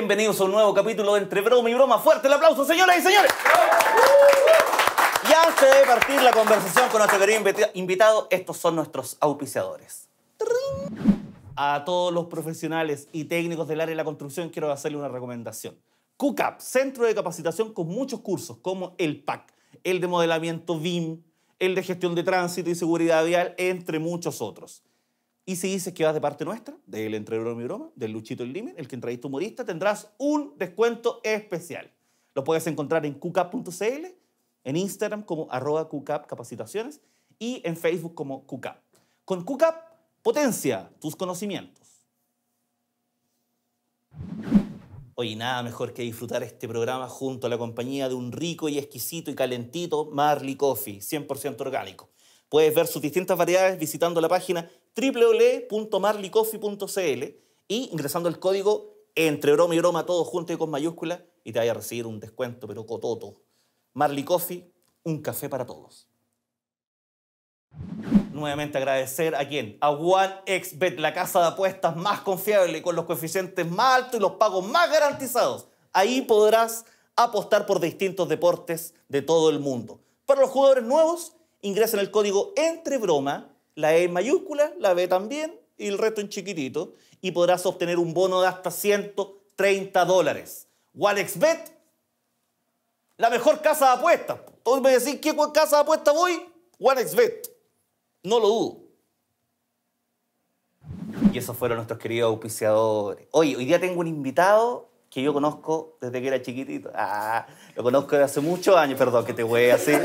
Bienvenidos a un nuevo capítulo de Entre Broma y Broma. Fuerte el aplauso, señoras y señores. Uh-huh. Ya se de partir la conversación con nuestro querido invitado, estos son nuestros auspiciadores. A todos los profesionales y técnicos del área de la construcción quiero hacerle una recomendación. QCAP, centro de capacitación con muchos cursos como el PAC, el de modelamiento BIM, el de gestión de tránsito y seguridad vial, entre muchos otros. Y si dices que vas de parte nuestra, del Entre Broma y Broma, del Luchito el Limen, el que entrevista humorista, tendrás un descuento especial. Lo puedes encontrar en cucap.cl, en Instagram como arroba cucap capacitaciones y en Facebook como cucap. Con cucap, potencia tus conocimientos. Oye, nada mejor que disfrutar este programa junto a la compañía de un rico y exquisito y calentito Marley Coffee, 100% orgánico Puedes ver sus distintas variedades visitando la página www.marlycoffee.cl y ingresando el código entre broma y broma todo junto y con mayúscula y te vaya a recibir un descuento, pero cototo. Marley Coffee, un café para todos. Nuevamente agradecer a quién? A OneXBet, la casa de apuestas más confiable, con los coeficientes más altos y los pagos más garantizados. Ahí podrás apostar por distintos deportes de todo el mundo. Para los jugadores nuevos en el código entre broma, la E en mayúscula, la B también y el resto en chiquitito, y podrás obtener un bono de hasta 130 dólares. Onexbet, la mejor casa de apuestas. Todos me decís, ¿qué casa de apuestas voy? Onexbet, No lo dudo. Y esos fueron nuestros queridos auspiciadores. Hoy, hoy día tengo un invitado que yo conozco desde que era chiquitito. Ah, lo conozco desde hace muchos años, perdón que te voy así.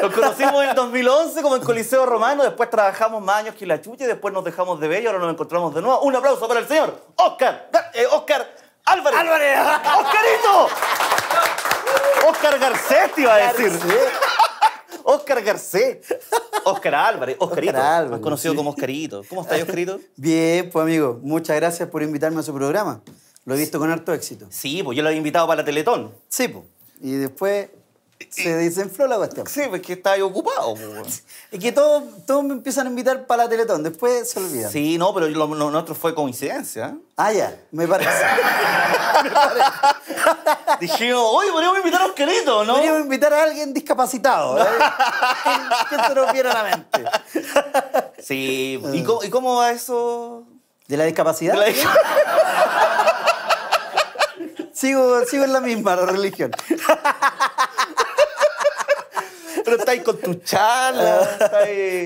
Nos conocimos en 2011 como en Coliseo Romano, después trabajamos más años que la chucha y después nos dejamos de ver y ahora nos encontramos de nuevo. Un aplauso para el señor Oscar, eh, Oscar Álvarez. Álvarez. Oscarito. Oscar Garcetti iba a decir. Oscar Garcés. Oscar Álvarez. Oscarito. Oscar Álvarez, conocido como Oscarito. ¿Cómo estás, Oscarito? Bien, pues, amigo. Muchas gracias por invitarme a su programa. Lo he visto con harto éxito. Sí, pues yo lo he invitado para la Teletón. Sí, pues. Y después se desenfló la cuestión. Sí, porque pues, estaba yo ocupado. es que todos, todos me empiezan a invitar para la Teletón, después se olvidan. Sí, no, pero lo, nuestro fue coincidencia. Ah, ya, me parece. me parece. dije oye, podríamos invitar a un querido ¿no? Podríamos invitar a alguien discapacitado, ¿eh? qué que se nos viera la mente. sí, ah. ¿Y cómo, ¿y cómo va eso? ¿De la discapacidad? sigo, sigo en la misma, la religión. pero está ahí con tus charlas.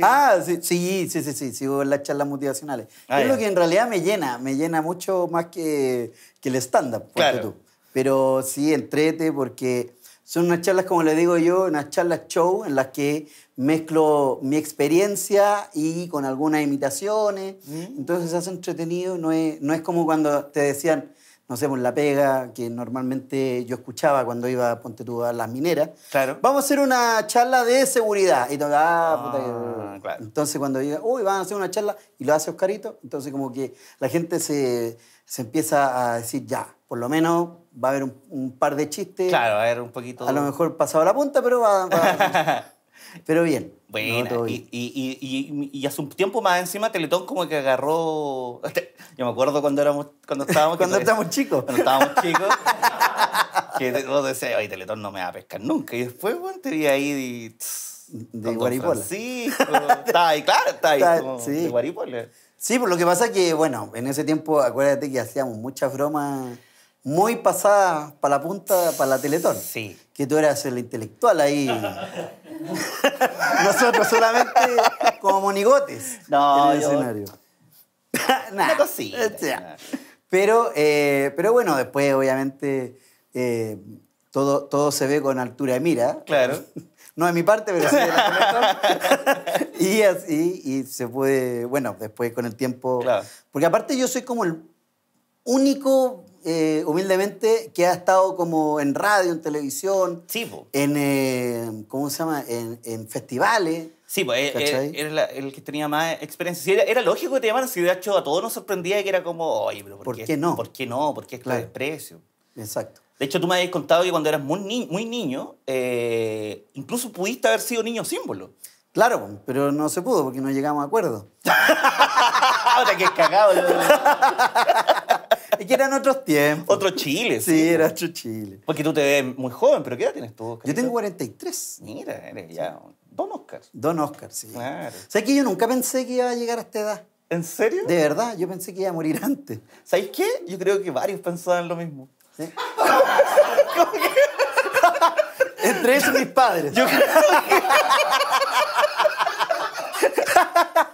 Ah, ah, sí, sí, sí, sí, sí, las charlas motivacionales. es lo ah, que en realidad me llena, me llena mucho más que, que el stand-up. Claro. Pero sí, entrete porque son unas charlas, como le digo yo, unas charlas show en las que mezclo mi experiencia y con algunas imitaciones. Mm. Entonces es hace entretenido, no es, no es como cuando te decían no sé, por pues, la pega que normalmente yo escuchaba cuando iba a Ponte tú a las mineras. Claro. Vamos a hacer una charla de seguridad. Y toca, ah, puta ah, Entonces cuando diga, uy, van a hacer una charla, y lo hace Oscarito, entonces como que la gente se, empieza a decir, ya, por lo menos va a haber un, par de chistes. Claro, va a haber un poquito. A lo mejor pasado la punta, pero va, va pero bien. Bueno, y, hace un tiempo más encima Teletón como que agarró... Yo me acuerdo cuando, éramos, cuando estábamos... cuando estábamos chicos. Cuando estábamos chicos. que todos decías, ay, Teletón no me va a pescar nunca. Y después, bueno, te vi ahí... de Guaripola. Sí, está ahí, claro, está ahí. De Guaripola. Sí, pues lo que pasa que, bueno, en ese tiempo acuérdate que hacíamos muchas bromas muy pasada para la punta, para la Teletón. Sí. Que tú eras el intelectual ahí. Nosotros solamente como monigotes no, en el escenario. Una cosita. Pero, eh, pero bueno, después obviamente eh, todo, todo se ve con altura de mira. Claro. no de mi parte, pero sí de la y así, y se puede, bueno, después con el tiempo. Porque aparte yo soy como el único eh, humildemente, que ha estado como en radio, en televisión, sí, en, eh, ¿cómo se llama? En, festivales. Sí, pues era el que tenía más experiencia. era, lógico que te llamaran, si de hecho a todos nos sorprendía que era como, oye, ¿por, qué, no? ¿Por qué no? ¿Por qué es claro. el precio? Exacto. De hecho, tú me habías contado que cuando eras muy, muy niño, incluso pudiste haber sido niño símbolo. Claro, pero no se pudo porque no llegamos a acuerdo. Ahora que es cagado. Es que eran otros tiempos. Otro Chile. Sí, sí era otro Chile. Porque tú te ves muy joven, pero ¿qué edad tienes tú? Oscar? Yo tengo 43. Mira, eres ya Don Oscar. Don Oscar, sí. Claro. ¿Sabes que yo nunca pensé que iba a llegar a esta edad? ¿En serio? De verdad, yo pensé que iba a morir antes. ¿Sabes qué? Yo creo que varios pensaban lo mismo. ¿Sí? ¿Cómo Entre ellos mis padres. Yo creo que...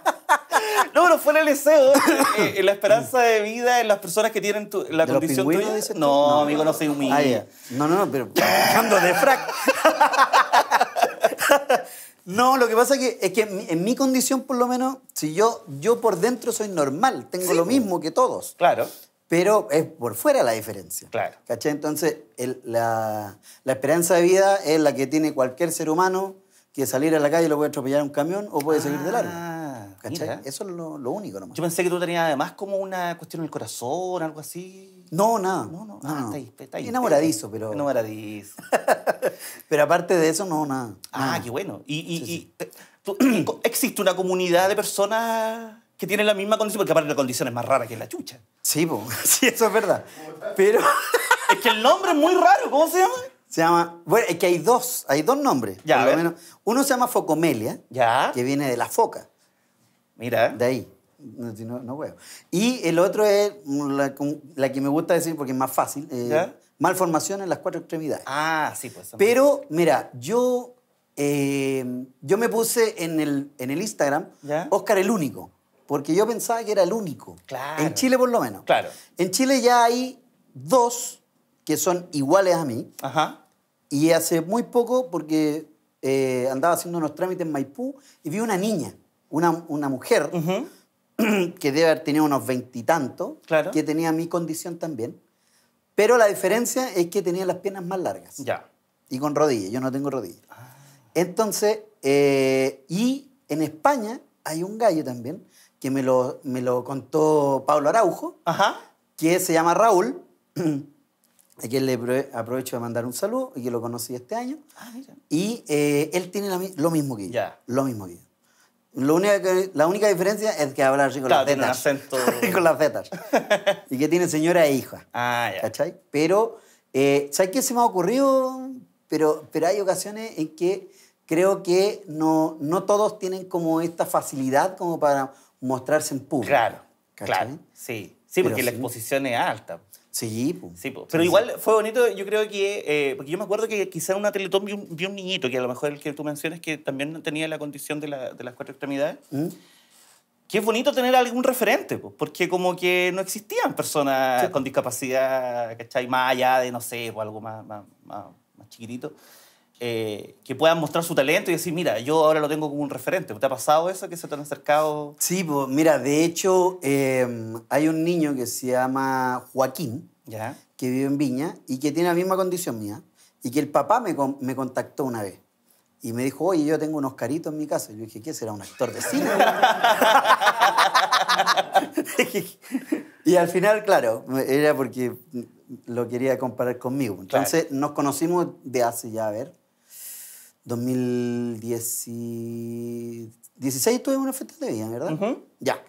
fuera el deseo, eh, eh, la esperanza de vida en las personas que tienen la condición tuya. No, amigo, no soy humilde. Ah, no, no, no, pero de frac. No, lo que pasa que, es que en mi, condición, por lo menos, si yo, yo por dentro soy normal, tengo lo mismo que todos, Claro. pero es por fuera la diferencia. Claro. ¿Cachai? Entonces, la, la esperanza de vida es la que tiene cualquier ser humano que salir a la calle lo puede atropellar un camión o puede salir de largo. Ah. ¿Cachai? Eso es lo, único nomás. Yo pensé que tú tenías además como una cuestión en el corazón, algo así. No, nada. Ah, está Enamoradizo, pero. Enamoradizo. pero aparte de eso, no, nada. Ah, qué bueno. Y, eh, ¿existe una comunidad de personas que tienen la misma condición? Porque aparte la condición es más rara que la chucha. Sí, sí, eso es verdad. Pero. es que el nombre es muy raro, ¿cómo se llama? Se llama. Bueno, es que hay dos, hay dos nombres. Ya, Uno se llama Focomelia, que viene de la foca. Mira. De ahí. No, no, Y el otro es la, que me gusta decir porque es más fácil. Eh, malformación en las cuatro extremidades. Ah, sí, pues. Pero, mira, yo, eh, yo me puse en el, en el Instagram Oscar el único. Porque yo pensaba que era el único. En Chile, por lo menos. Claro. En Chile ya hay dos que son iguales a mí. Ajá. Y hace muy poco, porque eh, andaba haciendo unos trámites en Maipú y vi una niña una, mujer que debe haber tenido unos veintitantos, que tenía mi condición también. Pero la diferencia es que tenía las piernas más largas. Ya. Y con rodillas. Yo no tengo rodillas. Ah. Entonces, eh, y en España hay un gallo también, que me lo, me lo contó Pablo Araujo, que se llama Raúl, a quien le aprovecho de mandar un saludo y que lo conocí este año. Ah, y eh, él tiene lo mismo que yo. Lo mismo que yo la única diferencia es que habla así con las zetas. con las zetas. y que tiene señora e hija. Ah, ya. ¿Cachai? Pero, eh, ¿sabes qué se me ha ocurrido? Pero, pero hay ocasiones en que creo que no, no todos tienen como esta facilidad como para mostrarse en público. Claro, claro. Sí, sí, porque la exposición es alta. Sí, sí pero igual fue bonito, yo creo que, eh, porque yo me acuerdo que quizá en una teletón vi un, niñito, que a lo mejor el que tú mencionas, que también tenía la condición de, las cuatro extremidades. ¿Mm? que es bonito tener algún referente, porque como que no existían personas con discapacidad, ¿cachai? Más allá de, no sé, o algo más, más, chiquitito, eh, que puedan mostrar su talento y decir, mira, yo ahora lo tengo como un referente. ¿Te ha pasado eso, que se te han acercado? Sí, pues mira, de hecho, eh, hay un niño que se llama Joaquín, que vive en Viña y que tiene la misma condición mía. Y que el papá me, me contactó una vez. Y me dijo, oye, yo tengo unos caritos en mi casa. Y yo dije, ¿qué será un actor de cine? y al final, claro, era porque lo quería comparar conmigo. Entonces nos conocimos de hace ya, a ver, 2016 tuve una fiesta de Viña, ¿verdad? Ya.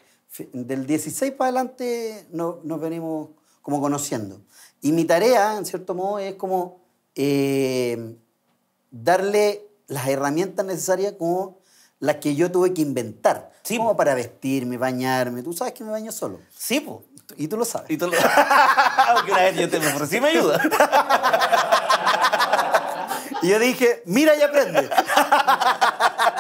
Del 16 para adelante nos venimos como conociendo. Y mi tarea, en cierto modo, es como eh, darle las herramientas necesarias como las que yo tuve que inventar. Sí, como para vestirme, bañarme. Tú sabes que me baño solo. Sí, po. Y tú lo sabes. Y tú lo... una vez yo te lo ofrecí, me ayuda. y yo dije, mira y aprende.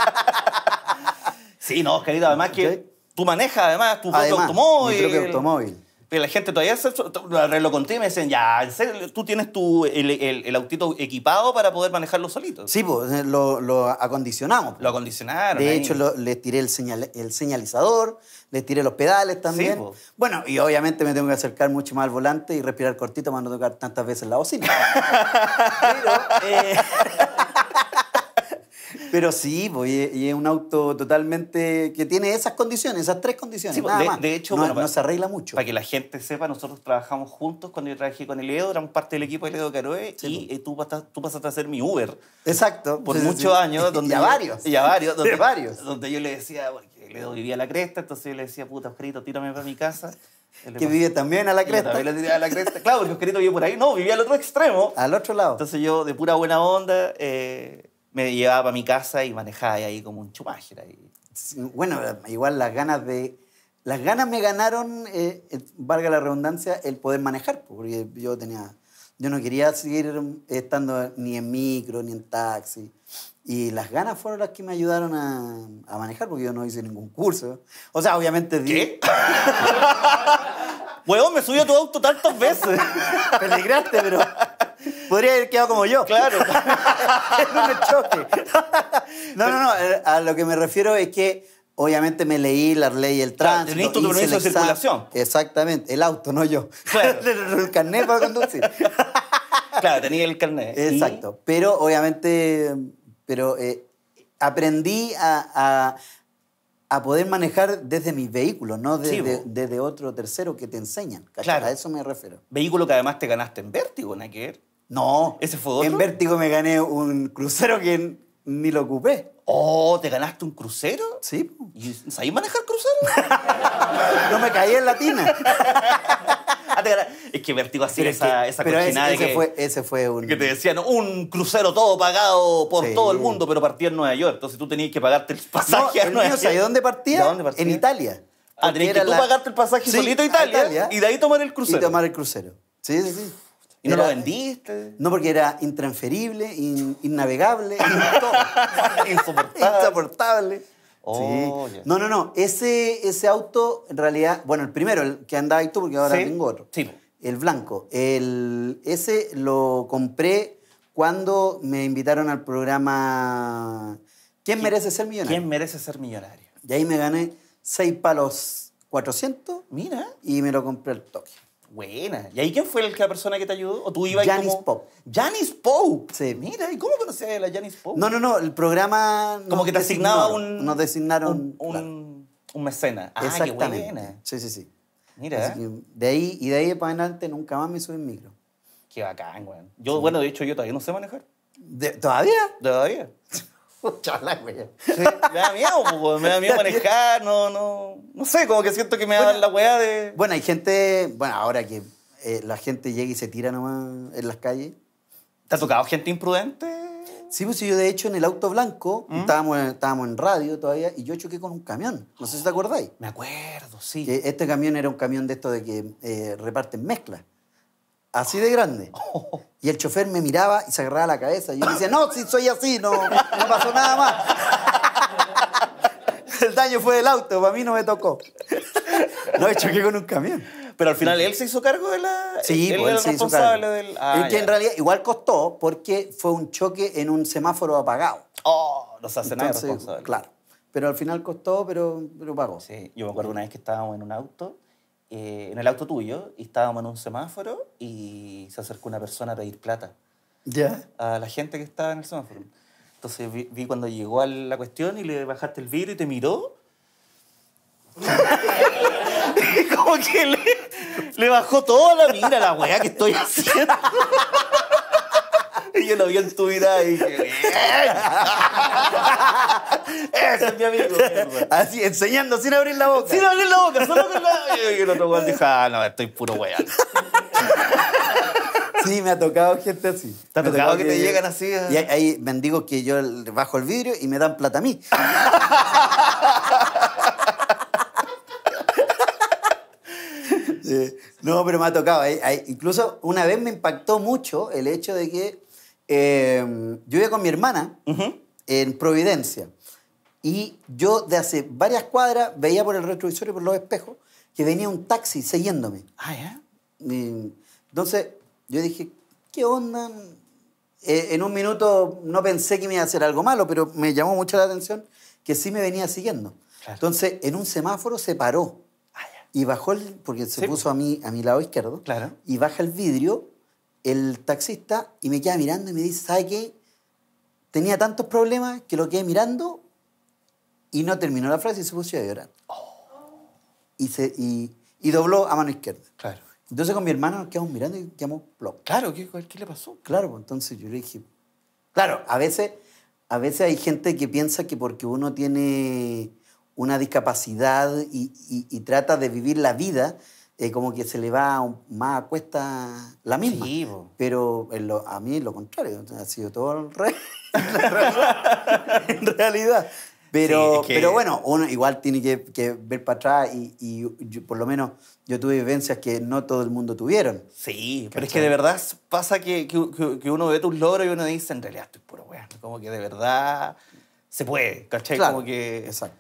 sí, no, querido. además que tú manejas, además, tu propio automóvil. Mi propio automóvil. Pero la gente todavía se, lo contigo y me dicen ya, tú tienes tu, el, autito equipado para poder manejarlo solito. Sí, pues lo, lo acondicionamos. Lo acondicionaron. De hecho, le tiré el, señal, el señalizador, le tiré los pedales también. Bueno, y obviamente me tengo que acercar mucho más al volante y respirar cortito para no tocar tantas veces la bocina. Pero, eh, pero sí, pues, y es un auto totalmente que tiene esas condiciones, esas tres condiciones. Pues, nada de, más. de, hecho, no, se arregla mucho. Para que la gente sepa, nosotros trabajamos juntos cuando yo trabajé con el Edo, éramos parte del equipo de Edo Caroe y, pues. eh, tú, pasaste, a ser mi Uber. Exacto. Por muchos años. Donde y a varios. Y a varios. Donde, varios. Donde yo le decía, porque Edo vivía la cresta, entonces yo le decía, puta, Oscarito, tírame para mi casa. Que vive también a la cresta. a la cresta. Claro, porque Oscarito vive por ahí. No, vivía al otro extremo. Al otro lado. Entonces yo, de pura buena onda, eh, me llevaba a mi casa y manejaba ahí como un y Bueno, igual las ganas de... Las ganas me ganaron, eh, eh, valga la redundancia, el poder manejar, porque yo tenía... Yo no quería seguir estando ni en micro, ni en taxi. Y las ganas fueron las que me ayudaron a, a manejar, porque yo no hice ningún curso. O sea, obviamente... ¿Qué? Huevón, me subió a tu auto tantas veces. Peligraste, pero Podría haber quedado como yo. Claro. no me choque. no, no, no. Eh, a lo que me refiero es que Obviamente me leí la ley del tránsito. tu de circulación. Exactamente, el auto, no yo. Claro. el carnet para conducir. claro, tenía el carnet. Exacto. Pero obviamente, pero eh, aprendí a, a, poder manejar desde mis vehículos, no desde, otro tercero que te enseñan. Claro. A eso me refiero. Vehículo que además te ganaste en vértigo, no hay que ver. No. ¿Ese fue otro? En Vértigo me gané un crucero que ni lo ocupé. Oh, ¿te ganaste un crucero? Sí. ¿Y sabías manejar crucero? no me caí en la tina. Ah, es que Vértigo hacía esa, esa pero ese, que, fue, ese fue un... que te decían un crucero todo pagado por todo el mundo, pero partía en Nueva York. Entonces tú tenías que pagarte el pasaje a Nueva York. ¿Sabes dónde partía? ¿De dónde partía? En Italia. Ah, tenías que tú pagarte el pasaje solito Italia, a Italia, y de ahí tomar el crucero. Y tomar el crucero. Sí, sí, sí. ¿Y no lo vendiste? No, porque era intransferible, innavegable, insoportable. insoportable. Oh, no, no, no. Ese, ese auto, en realidad, bueno, el primero, el que andaba ahí tú, porque ahora tengo otro. Sí. El blanco. El, ese lo compré cuando me invitaron al programa ¿Quién, merece ser millonario? ¿Quién merece ser millonario? Y ahí me gané seis palos 400. Mira. Y me lo compré al Tokio. Buena. ¿Y ahí quién fue la persona que te ayudó? ¿O tú ibas Janice como... Pope. Janice Pope. Sí. Mira, ¿y cómo conocías a la Janice Pope? No, no, no. El programa. Como que te asignaba un. Nos designaron. Un, un, mecenas. Ah, Exactamente. Qué buena. Sí, sí, sí. Mira. Que de ahí, y de ahí para adelante nunca más me subí en micro. Qué bacán, güey! Yo, bueno, de hecho, yo todavía no sé manejar. Todavía. Pues, güey. me da miedo, me da miedo manejar, no, no. No sé, como que siento que me da la weá de. Bueno, hay gente. Bueno, ahora que eh, la gente llega y se tira nomás en las calles. ¿Te ha tocado gente imprudente? Sí, pues yo de hecho en el auto blanco ¿Mm? estábamos, en, estábamos en radio todavía y yo choqué con un camión. No sé si te acordáis. Me acuerdo, sí. este camión era un camión de esto de que eh, reparten mezclas. Así de grande. Y el chofer me miraba y se agarraba la cabeza. Y yo dice decía, no, si soy así, no, pasó nada más. El daño fue del auto, para mí no me tocó. No, choqué con un camión. Pero al final él se hizo cargo de la. Sí, él, pues, se hizo cargo. Del... Ah, que en realidad igual costó porque fue un choque en un semáforo apagado. Oh, no se hace nada Claro. Pero al final costó, pero, pero pagó. Sí, yo me acuerdo una vez que estábamos en un auto eh, en el auto tuyo y estábamos en un semáforo y se acercó una persona a pedir plata. ¿Ya? A la gente que estaba en el semáforo. Entonces vi, cuando llegó a la cuestión y le bajaste el vidrio y te miró. Como que le, bajó toda la mira a la weá que estoy haciendo. Y yo lo vi en tu vida y dije, ¡Ese es mi amigo! Así, enseñando sin abrir la boca. Sin abrir la boca, solo con la y el otro weón dijo, ah, no, estoy puro weón. Sí, me ha tocado gente así. ¿Te ha tocado, que, te llegan así? Ah? Y hay mendigos que yo bajo el vidrio y me dan plata a mí. No, pero me ha tocado. incluso una vez me impactó mucho el hecho de que em, yo iba con mi hermana en Providencia y yo de hace varias cuadras veía por el retrovisor y por los espejos que venía un taxi siguiéndome. Ah, ¿ya? entonces yo dije, ¿qué onda? Eh, en un minuto no pensé que me iba a hacer algo malo, pero me llamó mucho la atención que sí me venía siguiendo. Entonces, en un semáforo se paró ah, y bajó, el, porque se puso a mi, a mi lado izquierdo, claro. y baja el vidrio el taxista y me queda mirando y me dice, ¿sabes qué? Tenía tantos problemas que lo quedé mirando y no terminó la frase y se puso a llorar. Oh y, dobló a mano izquierda. Claro. Entonces con mi hermano nos quedamos mirando y quedamos plop. Claro, ¿qué, le pasó? Claro, pues, entonces yo le dije, claro, a veces, a veces hay gente que piensa que porque uno tiene una discapacidad y, trata de vivir la vida, eh, como que se le va más a cuesta la misma. Pero a mí lo contrario, ha sido todo el rey en realidad. Pero, pero bueno, uno igual tiene que, ver para atrás y, por lo menos yo tuve vivencias que no todo el mundo tuvieron. Sí, pero es que de verdad pasa que, que, uno ve tus logros y uno dice, en realidad estoy puro weón. Como que de verdad se puede, ¿cachai? como que... Exacto.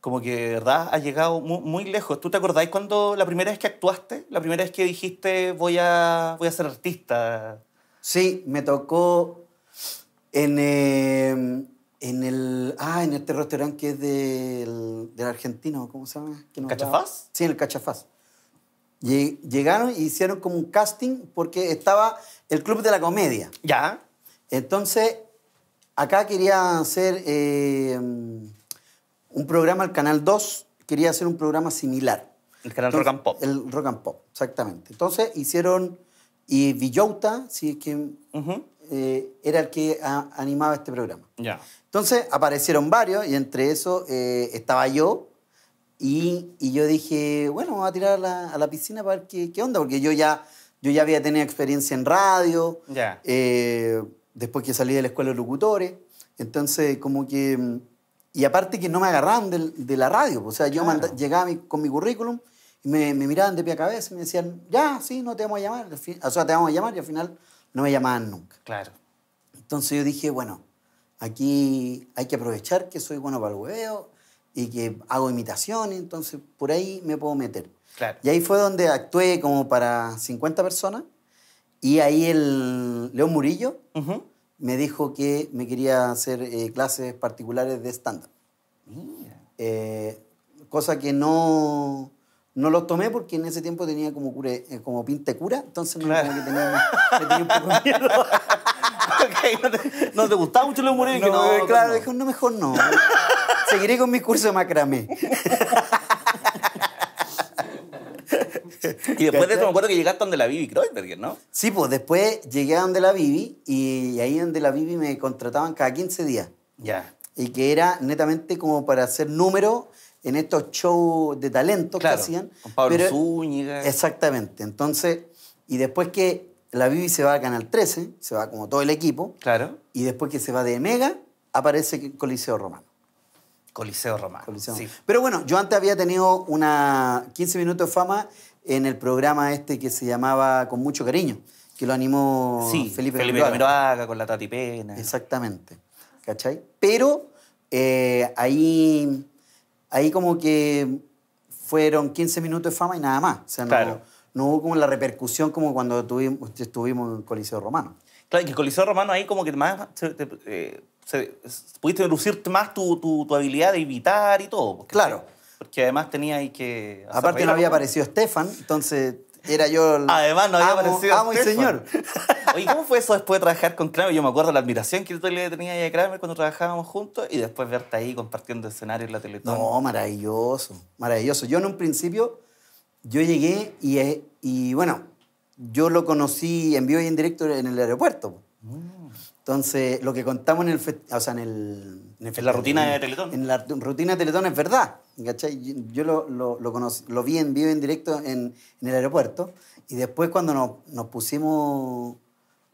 Como que de verdad has llegado muy, muy, lejos. ¿Tú te acordáis cuando la primera vez que actuaste? La primera vez que dijiste voy a, voy a ser artista. Sí, me tocó en... Eh, en el. Ah, en este restaurante que es del, del argentino, ¿cómo se llama? ¿Cachafaz? Sí, en el Cachafaz. Llegaron y e hicieron como un casting porque estaba el Club de la Comedia. Ya. Entonces, acá quería hacer eh, un programa, el Canal 2, quería hacer un programa similar. El canal Rock and Pop. El Rock and Pop, exactamente. Entonces hicieron. Y Villota, es que. Eh, era el que animaba este programa. Ya. Entonces aparecieron varios y entre eso eh, estaba yo y, y, yo dije, bueno, vamos a tirar a la, piscina para ver qué, qué, onda, porque yo ya, yo ya había tenido experiencia en radio, eh, después que salí de la escuela de locutores, entonces como que... Y aparte que no me agarraban de, de la radio, pues, o sea, yo llegaba con mi currículum me, me, miraban de pie a cabeza y me decían, ya, sí, no te vamos a llamar, o sea, te vamos a llamar y al final no me llamaban nunca. Claro. Entonces yo dije, bueno, aquí hay que aprovechar que soy bueno para el hueveo y que hago imitaciones, entonces por ahí me puedo meter. Y ahí fue donde actué como para 50 personas y ahí el León Murillo me dijo que me quería hacer eh, clases particulares de stand-up. Eh, cosa que no, no lo tomé porque en ese tiempo tenía como, cure, eh, como pinte cura, entonces no que tenía, un poco no, te, gustaba mucho el humor? No, no, no, claro, dijo, no, mejor no. Seguiré con mi curso de macramé. y después de eso me acuerdo que llegaste donde la vivi Kreuzberger, ¿no? Sí, pues después llegué a donde la vivi y ahí donde la vivi me contrataban cada 15 días. Ya. Y que era netamente como para hacer números en estos shows de talento que hacían. Exactamente. Entonces, y después que la Bibi se va a Canal 13, se va como todo el equipo. Claro. Y después que se va de Mega, aparece Coliseo Romano. Coliseo Romano. Coliseo. Sí. Pero bueno, yo antes había tenido una 15 minutos de fama en el programa este que se llamaba Con mucho cariño, que lo animó sí, Felipe, Felipe con la Tati Pena. Exactamente. ¿Cachai? Pero eh, ahí ahí como que fueron 15 minutos de fama y nada más. O sea, no, hubo como la repercusión como cuando estuvimos en el Coliseo Romano. Claro, que el Coliseo Romano ahí como que más... Eh, pudiste lucir más tu, habilidad de evitar y todo. claro. Porque además tenía ahí que... Aparte no había aparecido Estefan, entonces era yo Además, no había aparecido amo señor. Oye, ¿cómo fue eso después de trabajar con Kramer? Yo me acuerdo la admiración que tú le tenías a Kramer cuando trabajábamos juntos y después verte ahí compartiendo escenarios en la televisión No, maravilloso, maravilloso. Yo en un principio, yo llegué y, eh, y bueno, yo lo conocí en vivo y en directo en el aeropuerto. Mm. Entonces, lo que contamos en el, en el, la rutina de Teletón. En la rutina de Teletón es verdad. Yo, lo, lo, lo, lo, vi en vivo en directo en, el aeropuerto. Y después cuando nos, pusimos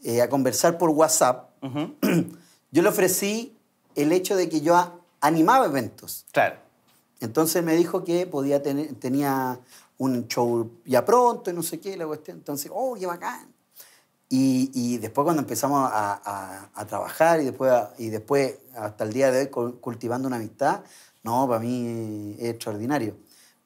eh, a conversar por WhatsApp, yo le ofrecí el hecho de que yo animaba eventos. Claro. Entonces me dijo que podía tener, tenía un show ya pronto y no sé qué, la Entonces, oh, qué bacán. Y, después cuando empezamos a, trabajar y después, y después hasta el día de hoy cultivando una amistad, no, para mí es extraordinario.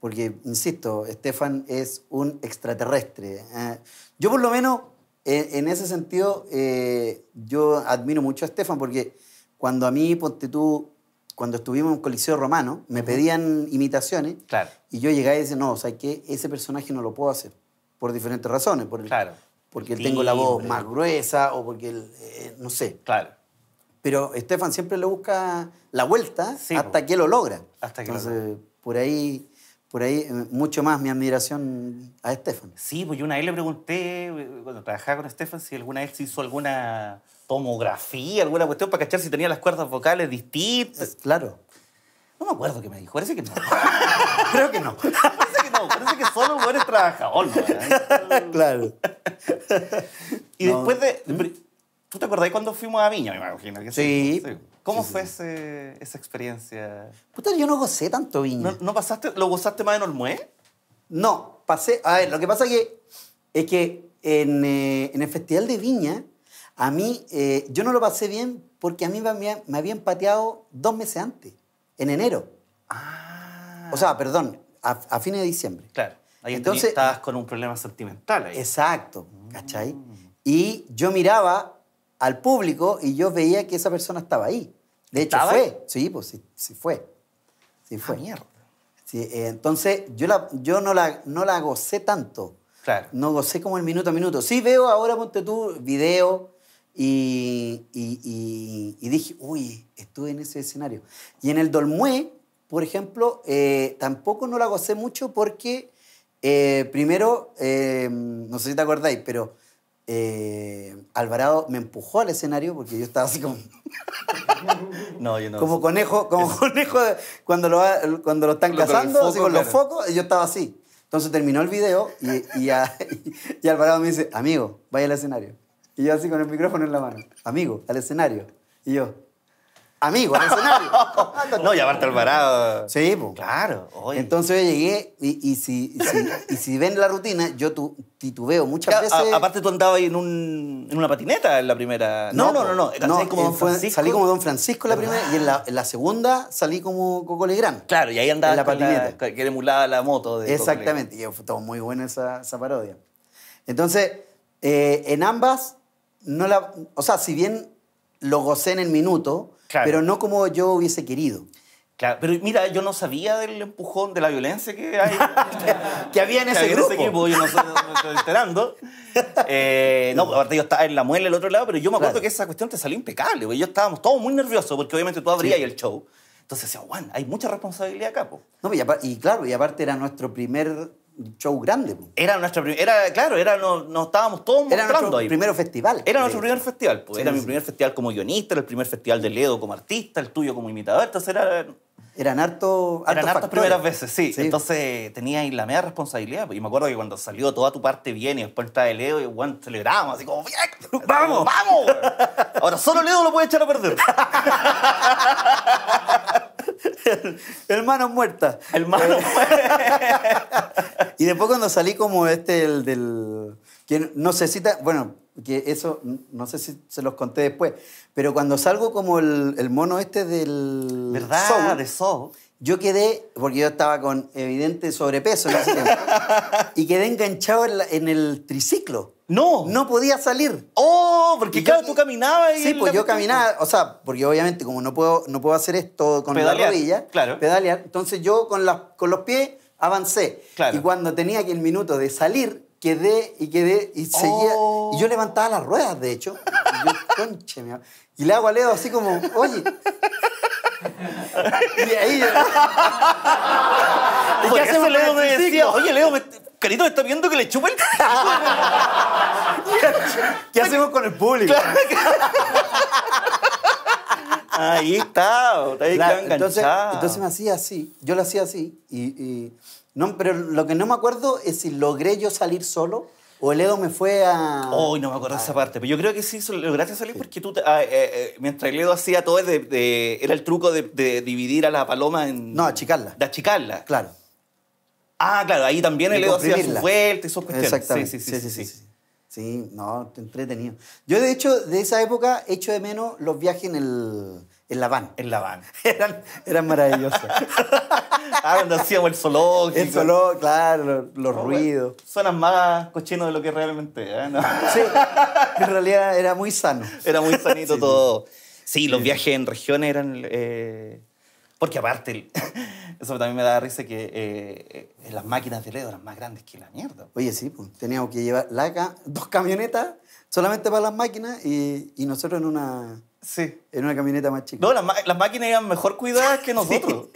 Porque, insisto, Estefan es un extraterrestre. ¿eh? yo por lo menos, en ese sentido, eh, yo admiro mucho a Estefan porque cuando a mí, ponte tú, cuando estuvimos en Coliseo Romano, me pedían imitaciones claro. y yo llegaba y decía, no, o sea, que ese personaje no lo puedo hacer por diferentes razones, por el, claro porque tengo la voz más gruesa o porque, eh, no sé. Claro. Pero Estefan siempre le busca la vuelta hasta que lo logra. Hasta que lo logra. por ahí por ahí eh, mucho más mi admiración a Estefan. Sí, pues yo una vez le pregunté, eh, cuando trabajaba con Estefan, si alguna vez se hizo alguna tomografía, alguna cuestión para cachar si tenía las cuerdas vocales distintas. claro. No me acuerdo qué me dijo, parece que no. Creo que no. Parece que solo un trabajador. claro. y después de. ¿Tú te acordás cuando fuimos a Viña, me imagino? sí. ¿Cómo fue esa experiencia? Puta, yo no gocé tanto Viña. ¿No, pasaste, lo gozaste más en Olmué? No, pasé. A ver, lo que pasa que, es que en, eh, en el Festival de Viña, a mí, eh, yo no lo pasé bien porque a mí me, me habían pateado dos meses antes, en enero. Ah. O sea, perdón, a, fines de diciembre. Claro. Ahí Entonces, estabas con un problema sentimental ahí. Exacto, mm. ¿cachai? Y yo miraba al público y yo veía que esa persona estaba ahí. De hecho, fue. Sí, pues sí, sí fue. Sí ah, fue. mierda. Sí, eh, entonces, yo, la, yo no, la, no la gocé tanto. Claro. No gocé como el minuto a minuto. Sí veo ahora, ponte tú, video y, y, y dije, uy, estuve en ese escenario. Y en el Dolmué, por ejemplo, eh, tampoco no la gocé mucho porque, eh, primero, eh, no sé si te acordáis, pero Alvarado me empujó al escenario porque yo estaba así como... no, yo no. Como conejo, como cuando lo, cuando lo están cazando, así, con los focos, yo estaba así. Entonces terminó el video y, y, y Alvarado me dice, amigo, vaya al escenario. Y yo así con el micrófono en la mano, amigo, al escenario. Y yo, amigo en el escenario. no, al Alvarado. Sí, pues. Claro. Oye. Entonces yo llegué y, si, si, ven la rutina, yo titubeo muchas veces. aparte tú andabas ahí en, una patineta en la primera. No, no, no. no, como Don Francisco. salí la primera y en la, segunda salí como Coco Legrand. Claro, y ahí andaba en la patineta. que emulaba la moto. De Exactamente. Y fue todo muy buena esa, parodia. Entonces, eh, en ambas, no la, o sea, si bien lo gocé en el minuto, pero no como yo hubiese querido. Claro, pero mira, yo no sabía del empujón, de la violencia que hay. que había en ese, grupo. yo no estoy enterando. Eh, no, aparte yo estaba en la muela el otro lado, pero yo me acuerdo que esa cuestión te salió impecable, y pues, yo estábamos todos muy nerviosos, porque obviamente tú abrías el show. Entonces decía, Juan, hay mucha responsabilidad acá, pues". No, y, y, claro, y aparte era nuestro primer show grande. Era nuestra primera, claro, era, nos, estábamos todos ahí era nuestro primer festival. Era nuestro primer festival, era mi primer festival como guionista, era el primer festival de Ledo como artista, el tuyo como imitador, entonces era... Eran harto Eran hartas primeras veces, sí. Entonces tenía ahí la media responsabilidad. Y me acuerdo que cuando salió toda tu parte bien y después está de Leo y bueno, celebramos así como, ¡Vamos! ¡Vamos! Ahora solo Leo lo puede echar a perder. Hermano muerta. Hermano eh, muerta. y después cuando salí como este, del... Que no sé si... bueno, que eso, no sé si se los conté después, pero cuando salgo como el, mono este del... ¿Verdad? de Yo quedé, porque yo estaba con evidente sobrepeso y quedé enganchado en el triciclo. No. No podía salir. Oh, porque claro, tú caminabas y. Sí, pues yo caminaba, o sea, porque obviamente como no puedo, no puedo hacer esto con la rodilla, claro. pedalear, entonces yo con, con los pies avancé. Y cuando tenía que el minuto de salir, quedé y quedé y seguía. Oh. Y yo levantaba las ruedas, de hecho. Y yo, conche, Y le hago a Leo así como, oye. y ahí ¿Y qué hacemos Leo me decía, oye, Leo, me Carito me está viendo que le chupa el... ¿Qué hacemos con el público? Ahí está, ahí entonces, entonces, me hacía así, yo lo hacía así. Y, no, pero lo que no me acuerdo es si logré yo salir solo o el Edo me fue a. Hoy no me acuerdo de esa ah. parte, pero yo creo que sí lograste salir porque tú, ah, eh, eh, mientras el Edo hacía todo, era el truco de, dividir a la paloma en. No, achicarla. De achicarla. Claro. Ah, claro, ahí también el Edo hacía su vuelta y sus cuestiones. Exactamente. Sí, sí, sí. sí, sí, sí. no, entretenido. Yo, de hecho, de esa época echo de menos los viajes en el. En La van, En La van, eran, eran maravillosos. ah, cuando hacíamos el zoológico. El zoológico, claro, los, oh, ruidos. Suena más cochinos de lo que realmente ¿eh? Sí, en realidad era muy sano. Era muy sanito todo. Sí, los viajes en regiones eran... Eh, porque aparte, eso también me da risa que eh, las máquinas de Ledo eran más grandes que la mierda. Oye, sí, pues, teníamos que llevar la, dos camionetas solamente para las máquinas y, nosotros en una... Sí. En una camioneta más chica. No, las, máquinas eran mejor cuidadas que nosotros.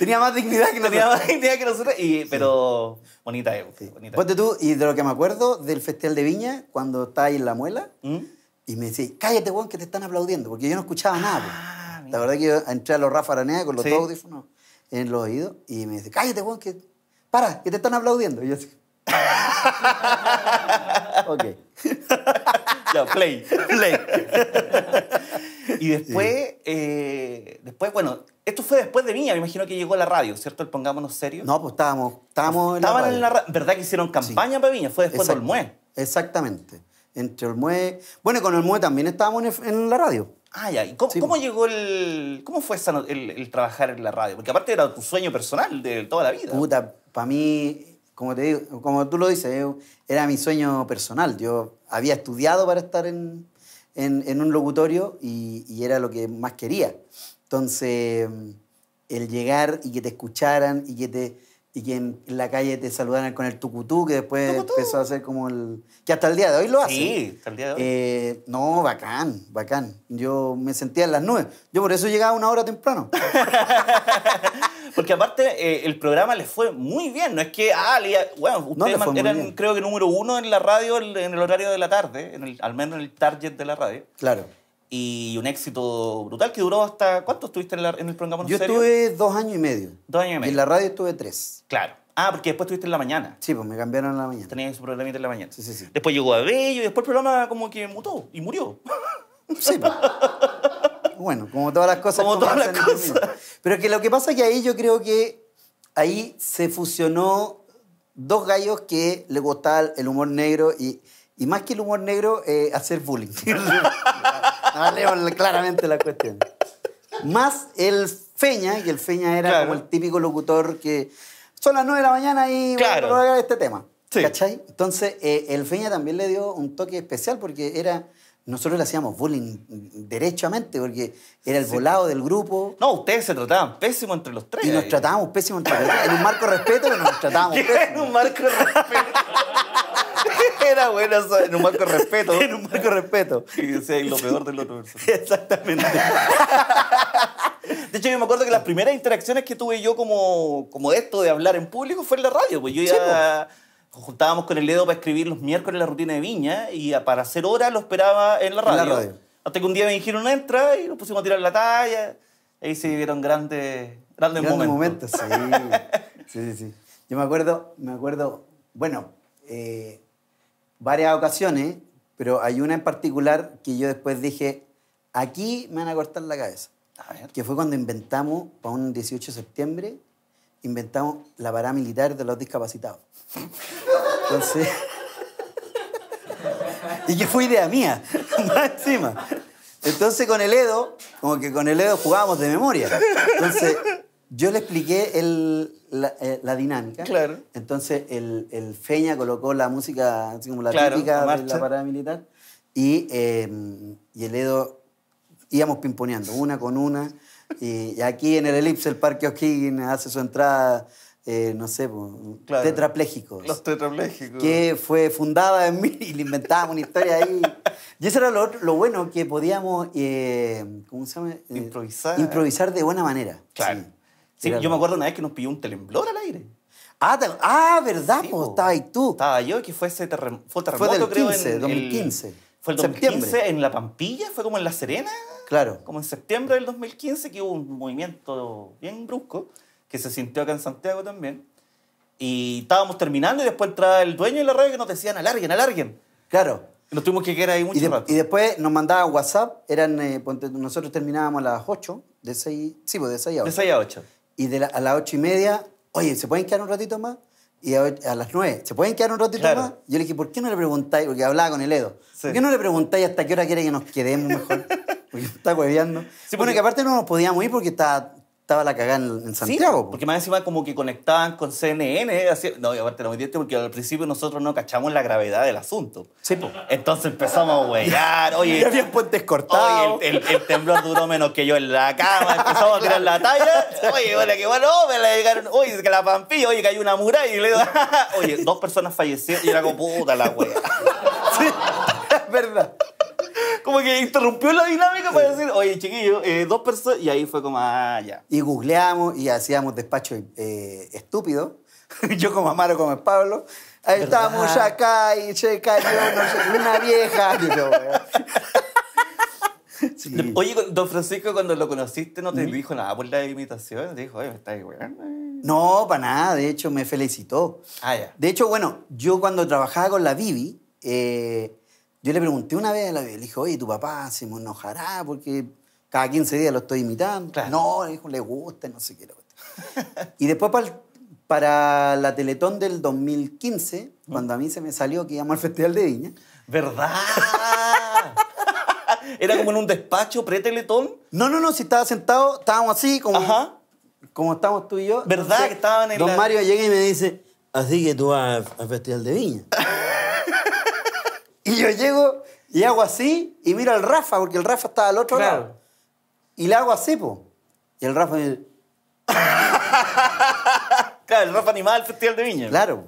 Tenía más dignidad que nosotros. Tenía más dignidad que nosotros, pero bonita, es, sí. bonita Ponte tú, y de lo que me acuerdo del Festival de Viña, cuando está ahí en La Muela, ¿Mm? y me decís, cállate, weón, que te están aplaudiendo, porque yo no escuchaba nada. Pues. Ah, la verdad que yo entré a los Rafa Aranea con los dos audífonos en los oídos y me dice, cállate, Juan, que para, que te están aplaudiendo. Y yo así, ok. play, play. y después, eh, después, bueno, esto fue después de Viña me imagino que llegó la radio, ¿cierto? El pongámonos serio. No, pues estábamos, en la radio. en la ¿Verdad que hicieron campaña para Viña? Fue después del MUE. Exactamente entre el MUE. Bueno, con el MUE también estábamos en, la radio. Ah, ya. cómo, llegó el. ¿Cómo fue el, trabajar en la radio? Porque aparte era tu sueño personal de toda la vida. Puta, para mí, como te digo, como tú lo dices, eh, era mi sueño personal. Yo había estudiado para estar en, en, un locutorio y, era lo que más quería. Entonces, el llegar y que te escucharan y que te y que en la calle te saludaran con el tucutú, que después empezó a hacer como el... que hasta el día de hoy lo hace. Sí, hasta el día de hoy. Eh, no, bacán, bacán. Yo me sentía en las nubes. Yo por eso llegaba una hora temprano. Porque aparte eh, el programa les fue muy bien, no es que, ah, bueno, ustedes eran creo que número uno en la radio en el horario de la tarde, en al menos en el target de la radio. Claro y un éxito brutal que duró hasta. ¿Cuánto estuviste en, el programa? Yo estuve dos años y medio. Dos años y medio. Y en la radio estuve tres. Claro. Ah, porque después estuviste en la mañana. Sí, pues me cambiaron en la mañana. Tenías su problema en la mañana. Sí, sí, sí. Después llegó a Bello y después el programa como que mutó y murió. Sí, pues. bueno, como todas las cosas. Como todas las cosas. Pero que lo que pasa es que ahí yo creo que ahí se fusionó dos gallos que le gustaba el humor negro y, y más que el humor negro, eh, hacer bullying. Ah, claramente la cuestión. Más el Feña, y el Feña era como el típico locutor que son las 9 de la mañana y claro. a hablar este tema. ¿Cachai? Entonces, eh, el Feña también le dio un toque especial porque era. Nosotros le hacíamos bullying derechamente porque era el volado del grupo. No, ustedes se trataban pésimo entre los tres. Y nos tratábamos pésimo entre los tres. En un marco de respeto, pero nos tratábamos pésimo. En un marco de respeto. Era eso, en un marco de respeto. en un marco de respeto. Y lo peor del otro Exactamente. De hecho, yo me acuerdo que las primeras interacciones que tuve yo como, como esto de hablar en público fue en la radio, pues yo ya... Pues. juntábamos con el dedo para escribir los miércoles la rutina de Viña y para hacer hora lo esperaba en la radio. Hasta que un día me dijeron, entra, y nos pusimos a tirar la talla. Ahí se vivieron grandes, grandes, grandes momentos. sí. sí. sí, sí, Yo me acuerdo, me acuerdo, bueno, eh, varias ocasiones, pero hay una en particular que yo después dije, aquí me van a cortar la cabeza. Que fue cuando inventamos, para un 18 de septiembre, inventamos la militar de los discapacitados. Entonces... y que fue idea mía, más encima. Entonces con el Edo, como que con el Edo jugábamos de memoria. Entonces yo le expliqué eh, la, dinámica. Claro. Entonces el, Feña colocó la música, así como la típica de la parada militar, y, em, y el Edo íbamos pimponeando, una con una. Y, aquí en el elipse el Parque O'Higgins hace su entrada, eh, no sé, claro, Los tetrapléjicos. Que fue fundada en mí y le inventábamos una historia ahí. Y eso era lo, lo bueno, que podíamos, eh, ¿cómo se improvisar. Improvisar de buena manera. Claro. Sí, yo me acuerdo una vez que nos pilló un temblor al aire. Ah, ah ¿verdad? Sí, estaba ahí tú. Estaba yo, que fue ese terremoto. Fue, fue del creo, 2015. fue el 2015 en La Pampilla, fue como en La Serena. Claro. Como en septiembre del 2015, que hubo un movimiento bien brusco, que se sintió acá en Santiago también. Y estábamos terminando y después entraba el dueño de la radio que nos decían, alarguen, alarguen. Claro. nos tuvimos que quedar ahí mucho rato. Y después nos mandaba WhatsApp, eran, eh, nosotros terminábamos a las 8, de 6, sí, pues de 6 a 8. De 6 a 8 y de a las ocho y media, oye, ¿se pueden quedar un ratito más? Y a, las nueve, ¿se pueden quedar un ratito más? Yo le dije, ¿por qué no le preguntáis? Porque hablaba con el Edo. ¿Por qué no le preguntáis hasta qué hora quiere que nos quedemos mejor? porque está hueveando. Bueno, que aparte no nos podíamos ir porque estaba estaba la cagada en, Santiago. porque más encima como que conectaban con CNN. Eh, así, no, y aparte lo metiste porque al principio nosotros no cachamos la gravedad del asunto. Sí, pues. Entonces empezamos a huellar. Oye, y había puentes cortados. Oye, el, temblor duró menos que yo en la cama. Empezamos a tirar la talla. Oye, bueno, que bueno, me la llegaron. Oye, que la pampilla, oye, que hay una muralla. Y le oye, dos personas fallecieron. Y era como, puta la wea. Sí, es verdad como que interrumpió la dinámica para decir, oye, chiquillo, eh, dos personas. Y ahí fue como, ah, ya. Y googleamos y hacíamos despacho eh, estúpido. yo como Amaro, como Pablo. Ahí estábamos ya acá y se cayó una vieja. Oye, don Francisco, cuando lo conociste, ¿no te dijo nada por la imitación? Te dijo, oye, me estáis No, para nada. De hecho, me felicitó. Ah, ya. De hecho, bueno, yo cuando trabajaba con la Bibi, eh, yo le pregunté una vez a la vida, le dije, oye, tu papá se me enojará porque cada 15 días lo estoy imitando. No, le dijo, le gusta, no sé qué. y después para, para la Teletón del 2015, cuando a mí se me salió que íbamos al Festival de Viña. ¿Verdad? ¿Era como en un despacho pre-Teletón? No, no, no, si estaba sentado, estábamos así como... como estamos tú y yo. ¿Verdad? estaban Don Mario llega y me dice, así que tú vas al Festival de Viña. Y yo llego y hago así y miro al Rafa, porque el Rafa estaba al otro lado. Y le hago así, po. Y el Rafa me dice... claro, el Rafa animaba el Festival de Viña. Claro.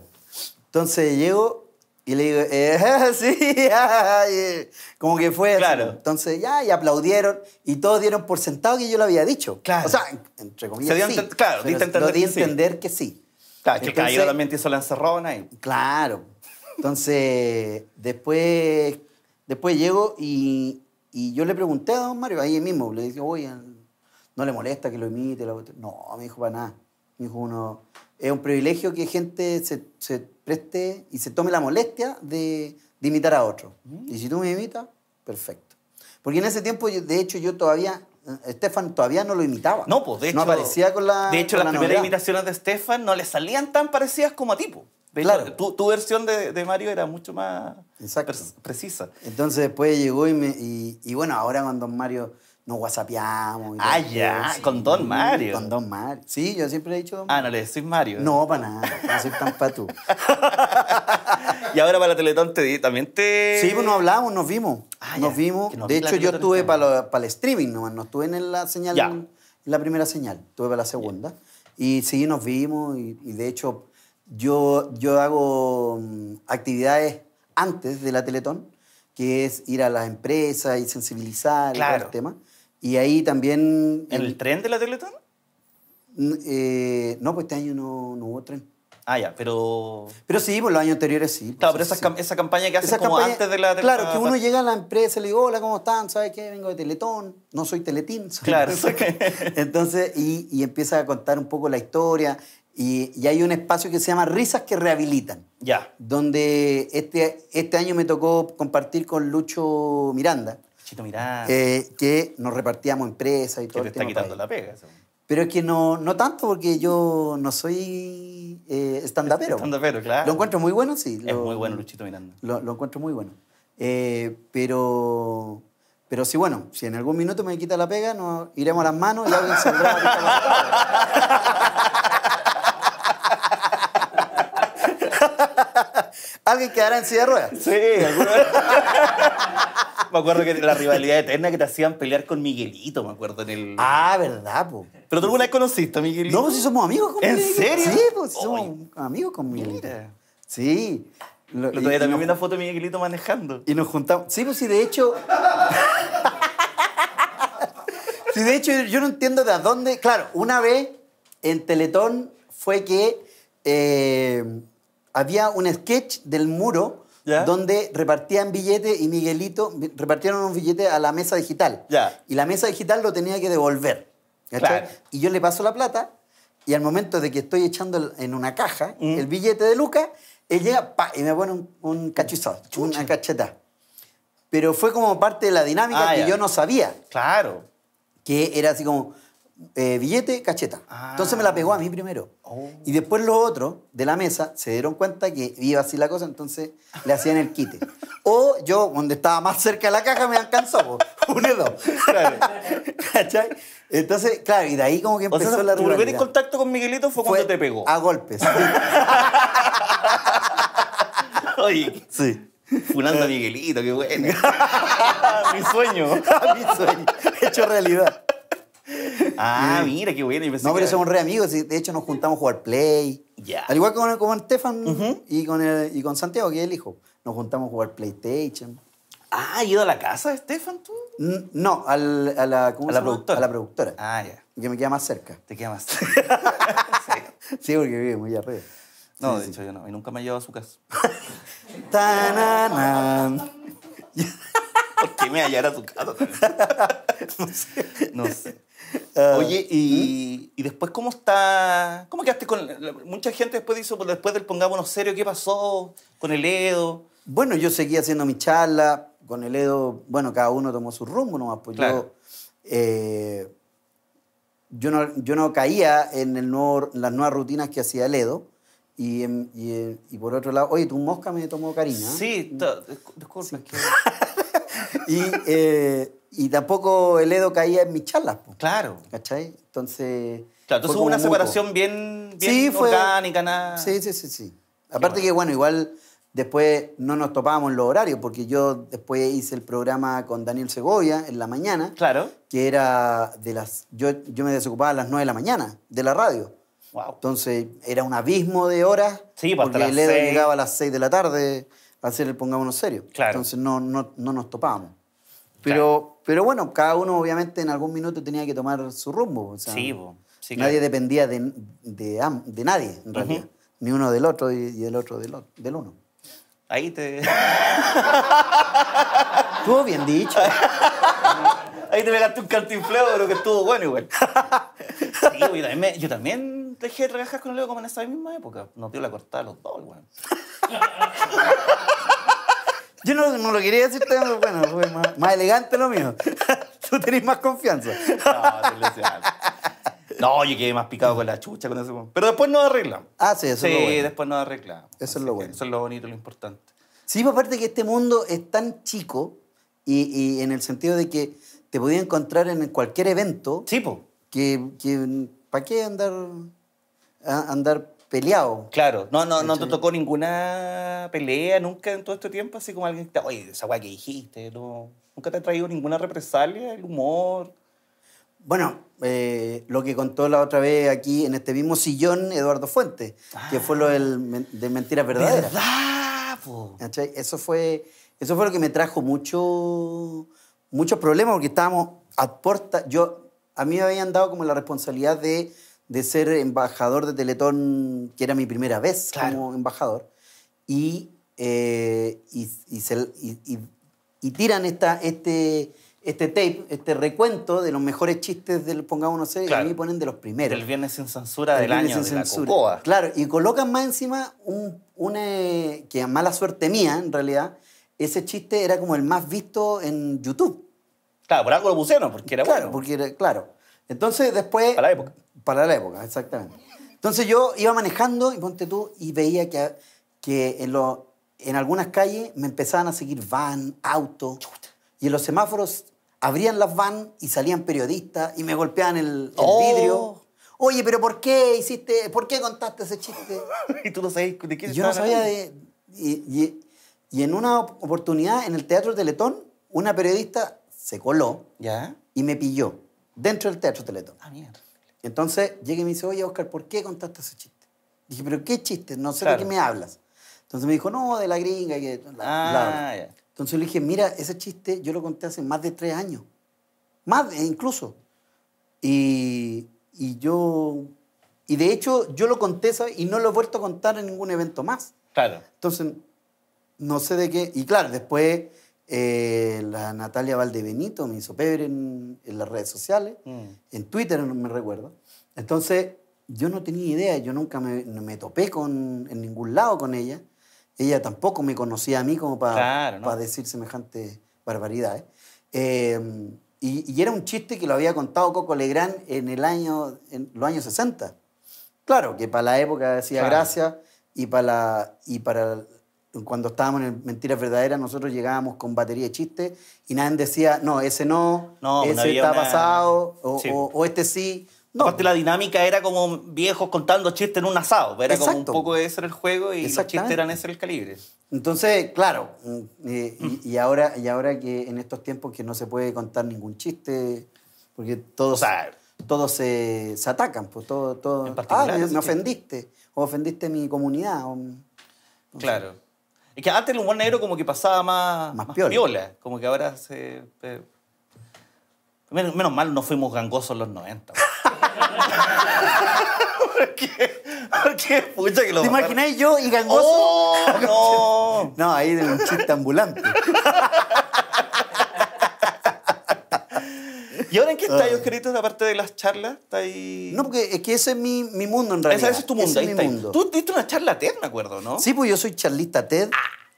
Entonces llego y le digo, eh, sí, eh". como que fue. Claro. Entonces ya, y aplaudieron y todos dieron por sentado que yo lo había dicho. Claro. O sea, entre comillas. Se sí, claro, di entender, lo di entender que sí. Claro, Entonces, que caído también te hizo la encerrona. Y... Claro. Entonces, después, después llego y, yo le pregunté a don Mario, ahí mismo, le dije, oye, ¿no le molesta que lo imite? No, me dijo, para nada. Me dijo uno, es un privilegio que gente se, preste y se tome la molestia de, imitar a otro. Y si tú me imitas, perfecto. Porque en ese tiempo, de hecho, yo todavía Estefan todavía no lo imitaba. No, pues de hecho. No aparecía con la. De hecho, las primeras imitaciones de Estefan no le salían tan parecidas como a tipo. Pues claro. tu, versión de, Mario era mucho más precisa. Entonces después llegó y, bueno, ahora con Don Mario nos whatsappeamos. Ah, ya, con Don Mario. Con Don Mario. Sí, yo siempre he dicho Ah, no le decís Mario. No, para nada, no soy tan tú. y ahora para la Teletón te, también te... Sí, pues nos hablamos, nos vimos. Ah, nos vimos. de hecho, yo estuve para, este para el streaming nomás, no estuve en la señal, la primera señal, estuve para la segunda. Y sí, nos vimos y, y de hecho yo, yo hago mm, actividades antes de la Teletón, que es ir a las empresas y sensibilizar el tema. Y ahí también... ¿En el, tren de la Teletón? Eh, no, pues este año no, hubo tren. Ah, ya, pero... Pero sí, pues los años anteriores sí. Pues claro, pero esa, campaña que haces como antes de la... Teletón. Claro, que ah, uno llega a la empresa y le digo, hola, ¿cómo están? ¿Sabes qué? Vengo de Teletón, no soy Teletín. claro. Entonces, y, y empieza a contar un poco la historia y, hay un espacio que se llama Risas que Rehabilitan. Ya. Donde este, este año me tocó compartir con Lucho Miranda. Luchito Miranda. Eh, que nos repartíamos empresas y todo. Que está quitando la pega. Pero es que no, no tanto, porque yo no soy eh, stand claro. Lo encuentro muy bueno, sí. es muy bueno Luchito Miranda. Lo, encuentro muy bueno. Eh, pero... Pero sí, bueno, si en algún minuto me quita la pega, nos iremos a las manos y alguien saldrá. ¿Alguien quedará en silla de ruedas? Sí, alguna vez. me acuerdo que la rivalidad eterna que te hacían pelear con Miguelito, me acuerdo en el. Ah, verdad, po. Pero tú alguna vez conociste a Miguelito. No, pues si somos amigos con ¿En Miguelito. ¿En serio? Sí, pues si somos amigos con Miguelito. Mira. Sí. Lo, también vi una foto de Miguelito manejando. Y nos juntamos. Sí, pues sí, de hecho. sí, de hecho, yo no entiendo de a dónde. Claro, una vez en Teletón fue que. Eh, había un sketch del muro donde repartían billetes y Miguelito repartieron un billete a la mesa digital. Y la mesa digital lo tenía que devolver. Y yo le paso la plata y al momento de que estoy echando en una caja mm. el billete de Lucas, él llega y me pone un, un una cacheta. Pero fue como parte de la dinámica ah, que yo no sabía. Claro. Que era así como, eh, billete, cacheta. Entonces me la ah. pegó a mí primero. Oh. Y después los otros de la mesa se dieron cuenta que iba así la cosa, entonces le hacían el quite. O yo, donde estaba más cerca de la caja, me alcanzó. Uno y dos. ¿Cachai? Entonces, claro, y de ahí como que empezó la sea, Tu primer en contacto con Miguelito fue, cuando te pegó. A golpes. Oye. Sí. Funando a Miguelito, qué bueno. Mi sueño. Mi sueño. Hecho realidad. Ah, mira, qué bueno. No, pero somos re amigos. De hecho, nos juntamos a jugar play. Al igual que con, con Stefan y, con el, y con Santiago, que es el hijo. Nos juntamos a jugar PlayStation. Ah, ¿has ido a la casa de Stefan tú? No, al, a, la, a la productora. A la productora. Ah, ya. yo me queda más cerca. Te queda más cerca. sí. porque vive muy arriba. No, de hecho yo no. Y nunca me he llevado a su casa. ¿Por qué me hallara a su casa? no sé. No sé. Ah, oye, y, ¿Mm? y, después cómo está, cómo quedaste con, mucha gente después dice, pues, después del pongámonos serio, ¿qué pasó con el Edo? Bueno, yo seguí haciendo mi charla, con el Edo, bueno, cada uno tomó su rumbo nomás, pues yo, eh, yo, no, caía en el las nuevas rutinas que hacía el Edo. Y, em, eh, y, por otro lado, oye, tu mosca me tomó cariño. ¿eh? Sí, mm. disculpa. y y tampoco el Edo caía en mis charlas. claro. ¿Cachai? Entonces. Claro, entonces hubo una separación bien, bien sí, orgánica, nada. Sí, sí, sí, sí. Aparte que, bueno, igual después no nos topábamos en los horarios, porque yo después hice el programa con Daniel Segovia en la mañana. Claro. Que era de las. Yo, me desocupaba a las 9 de la mañana de la radio. Wow. Entonces era un abismo de horas. Sí, pues, porque el Edo llegaba a las 6 de la tarde a hacer el pongámonos serio. Claro. Entonces no, no, no nos topábamos. Pero, pero bueno, cada uno obviamente en algún minuto tenía que tomar su rumbo. O sea, sí, Nadie dependía de, de, nadie, en realidad. Ni uno del otro y, el otro del, otro, del uno. Ahí te... Estuvo bien dicho. Ahí te pegaste un cantinfleo de lo que estuvo bueno igual. Sí, yo también, yo también dejé de trabajar con Leo como en esa misma época. Nos dio la cortada a los dos, igual. Yo no, lo quería decir pero bueno, fue más, elegante lo mío. Tú tenés más confianza. No, no, yo quedé más picado con la chucha con eso. Pero después no arregla Ah, sí, eso es lo bueno. Sí, después nos arregla Eso es lo bueno. Eso es lo bonito, lo importante. Sí, pues, aparte que este mundo es tan chico y, en el sentido de que te podía encontrar en cualquier evento. Sí, po. Que, ¿para qué andar, andar peleado. Claro, no, no, no te tocó ninguna pelea nunca en todo este tiempo, así como alguien que te, oye, esa weá que dijiste, ¿Nunca te ha traído ninguna represalia, el humor? Bueno, eh, lo que contó la otra vez aquí en este mismo sillón Eduardo Fuentes, que fue lo ah. del, de Mentiras Verdaderas. ¿Verdad? Eso fue, eso fue lo que me trajo mucho, muchos problemas, porque estábamos a puerta. Yo, a mí me habían dado como la responsabilidad de de ser embajador de Teletón, que era mi primera vez como embajador, eh, y, y, tiran esta, este, este tape, este recuento de los mejores chistes del Pongamos No sé, y a mí ponen de los primeros. Del Viernes sin Censura del, año, de la Claro, y colocan más encima un, una, eh, que a mala suerte mía, en realidad, ese chiste era como el más visto en YouTube. Claro, por algo lo pusieron, porque era claro, bueno. Porque era, claro. Entonces después... Para la época. Para la época, exactamente. Entonces yo iba manejando, y ponte tú, y veía que, que en, en algunas calles me empezaban a seguir van, auto, y en los semáforos abrían las van y salían periodistas y me golpeaban el, oh. vidrio. Oye, pero ¿por qué hiciste, por qué contaste ese chiste? y tú no sabías de qué Yo no sabía de... Y, y, en una oportunidad en el Teatro letón una periodista se coló ¿Ya? y me pilló dentro del teatro Teletón. Ah, mierda. Entonces llega y me dice, oye, Oscar, ¿por qué contaste ese chiste? Dije, pero ¿qué chiste? No sé de qué me hablas. Entonces me dijo, no, de la gringa. Y de ah, Entonces le dije, mira, ese chiste yo lo conté hace más de tres años. Más, eh, incluso. Y, y, yo... Y de hecho, yo lo conté y no lo he vuelto a contar en ningún evento más. Claro. Entonces, no sé de qué... Y claro, después eh, la Natalia Valdebenito me hizo pebre en, las redes sociales, mm. en Twitter no me recuerdo. Entonces, yo no tenía idea, yo nunca me, me, topé con, en ningún lado con ella. Ella tampoco me conocía a mí como para decir semejante barbaridad. ¿eh? Em, y, y, era un chiste que lo había contado Coco Legrand en, el año, en los años 60. Claro, que para la época decía gracias gracia y para, la, y para cuando estábamos en Mentiras Verdaderas, nosotros llegábamos con batería de chistes y nadie decía, no, ese no, pues ese está pasado, o, este sí. No. Aparte, la dinámica era como viejos contando chistes en un asado. Era como un poco de ese era el juego y los chistes eran ese el calibre. Entonces, claro, mm, eh, mm. y, ahora, y ahora que en estos tiempos que no se puede contar ningún chiste, porque todos, todos se, atacan, pues todo, todo ah, me, ofendiste, o ofendiste mi comunidad. claro. Es que antes el humor negro como que pasaba más, más, piola. Como que ahora se... menos, mal no fuimos gangosos en los 90. porque, porque, pucha que lo ¿Te imagináis yo y gangoso? Oh, no! no, ahí era un chiste ambulante. ¿Y ahora en qué estáis ah. escritos, aparte de las charlas? No, porque es que ese es mi, mi mundo, en realidad. Ese, es tu mundo, Tú diste una charla TED, me acuerdo, ¿no? Sí, pues yo soy charlista TED.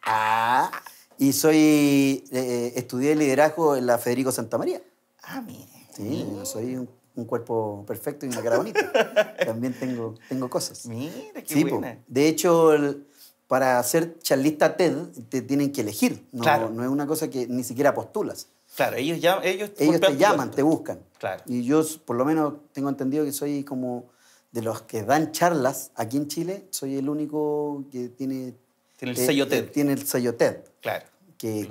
Ah. ah. y soy... Eh, eh, estudié liderazgo en la Federico Santa María. Ah, mire. Sí, soy un, cuerpo perfecto y una cara bonita. También tengo, tengo cosas. Mire qué sí, buena. De hecho... para ser charlista TED te tienen que elegir. No, claro. no es una cosa que ni siquiera postulas. Claro, ellos, ya, ellos, ellos te llaman, te buscan. Y yo, por lo menos, tengo entendido que soy como de los que dan charlas aquí en Chile, soy el único que tiene. Tiene el eh, sello eh, TED. Tiene el Claro. Que, que,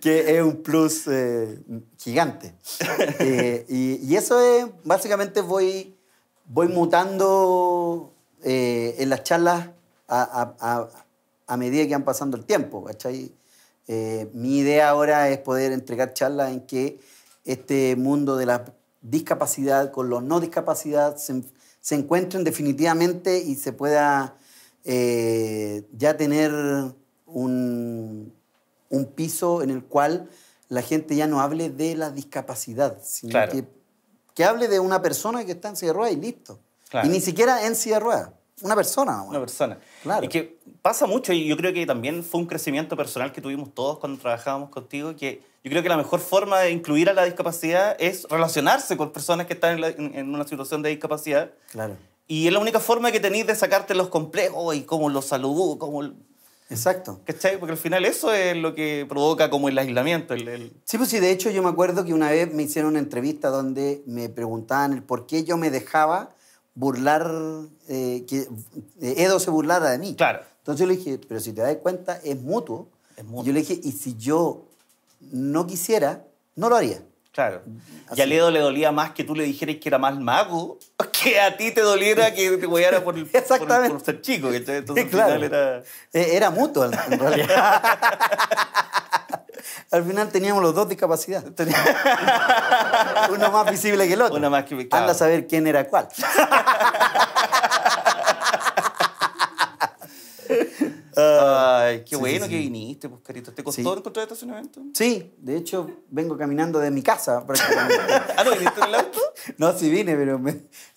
que es un plus eh, gigante. y, eso es, básicamente voy, voy mutando en las charlas a, medida que van pasando el tiempo, eh, mi idea ahora es poder entregar charlas en que este mundo de la discapacidad con los no discapacidad se, encuentren definitivamente y se pueda eh, ya tener un, piso en el cual la gente ya no hable de la discapacidad, sino que, hable de una persona que está en silla y listo. Y ni siquiera en silla una persona. Una persona. Claro. Y que pasa mucho, y yo creo que también fue un crecimiento personal que tuvimos todos cuando trabajábamos contigo, que yo creo que la mejor forma de incluir a la discapacidad es relacionarse con personas que están en, una situación de discapacidad. Claro. Y es la única forma que tenéis de sacarte los complejos y cómo los saludó, como Exacto. ¿Cachai? Porque al final eso es lo que provoca como el aislamiento. Sí, pues sí, de hecho yo me acuerdo que una vez me hicieron una entrevista donde me preguntaban el por qué yo me dejaba burlar, eh, que eh, Edo se burlara de mí. Claro. Entonces yo le dije, pero si te das cuenta, es mutuo. yo le dije, y si yo no quisiera, no lo haría. Claro. Ya Y a Edo le dolía más que tú le dijeras que era más mago que a ti te doliera que te guayara por, el, Exactamente. Por, ser chico. Entonces, claro. al final era... Eh, era mutuo, Al final teníamos los dos discapacidad. Teníamos uno más visible que el otro. Uno más que Anda a saber quién era cuál. Ay, qué bueno que viniste, pues, carito. ¿Te costó encontrar estacionamiento? Sí, de hecho, vengo caminando de mi casa. ¿Ah, no viniste en el auto? no, sí vine, pero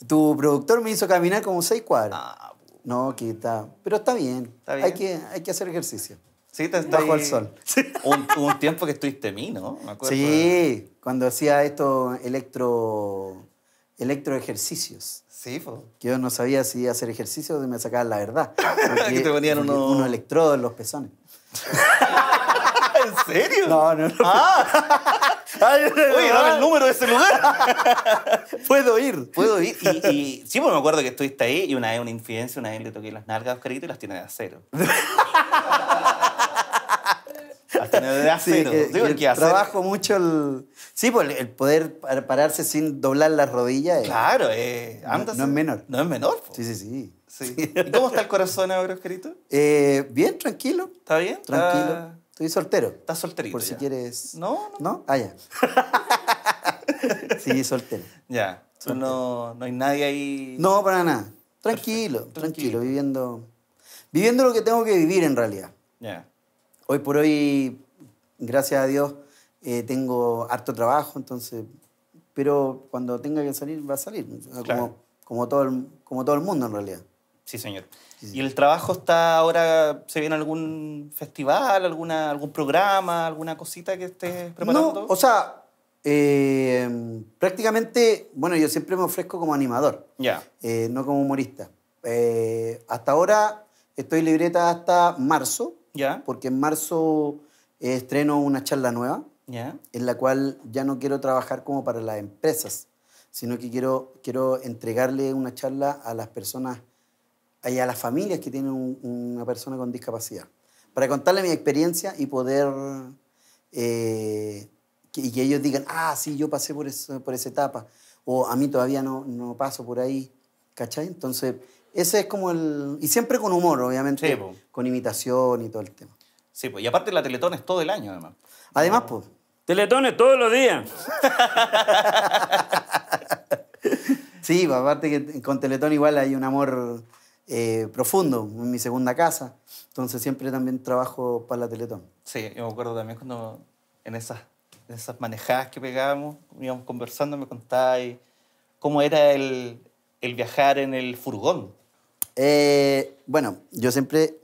tu productor me hizo caminar como seis cuadras. Ah, no, quita, está. Pero está bien. ¿Está bien? hay que hacer ejercicio. Sí, Bajo el sol. Un, un tiempo que estuviste mí, ¿no? Sí, cuando hacía estos electro, electro ejercicios. Sí, pues. Que yo no sabía si hacer ejercicios y me sacaban la verdad. que te ponían unos... electrodos en los pezones. ¿En serio? No, no, no. Ah. Oye, dame el número de ese lugar. Puedo ir. Puedo ir. Y, y sí, pues me acuerdo que estuviste ahí y una vez una infidencia, una vez le toqué las nalgas a Oscarito y las tiene de acero. Hasta Digo, Trabajo mucho el. Sí, pues el poder pararse sin doblar las rodillas. Claro, eh, no, es menor. No es menor. Sí, sí, sí, ¿Y cómo está el corazón ahora, querido eh, bien, tranquilo. ¿Está bien? Tranquilo. Estoy soltero. ¿Estás solterito? Por si quieres. No, no. Ah, ya. sí, soltero. Ya. no, hay nadie ahí. No, para nada. Tranquilo, tranquilo, viviendo. Viviendo lo que tengo que vivir en realidad. Ya. Hoy por hoy, gracias a Dios, eh, tengo harto trabajo, entonces, pero cuando tenga que salir, va a salir, como, todo el, mundo en realidad. Sí, señor. ¿Y el trabajo está ahora, se viene algún festival, alguna, algún programa, alguna cosita que estés preparando? No, o sea, eh, prácticamente, bueno, yo siempre me ofrezco como animador, ya eh, no como humorista. hasta ahora estoy libreta hasta marzo, porque en marzo eh, estreno una charla nueva, en la cual ya no quiero trabajar como para las empresas, sino que quiero, quiero entregarle una charla a las personas y a las familias que tienen una persona con discapacidad, para contarle mi experiencia y poder... Eh, que, y que ellos digan, ah, sí, yo pasé por, por esa etapa, o a mí todavía no, no paso por ahí, ¿cachai? Entonces, ese es como el... Y siempre con humor, obviamente. con imitación y todo el tema. Sí, pues. Y aparte la Teletón es todo el año, además. Además, pues... es todos los días. sí, aparte que con Teletón igual hay un amor eh, profundo en mi segunda casa. Entonces siempre también trabajo para la Teletón. Sí, yo me acuerdo también cuando en esas, esas manejadas que pegábamos, íbamos conversando, me contáis cómo era el viajar en el furgón. Eh, bueno, yo siempre,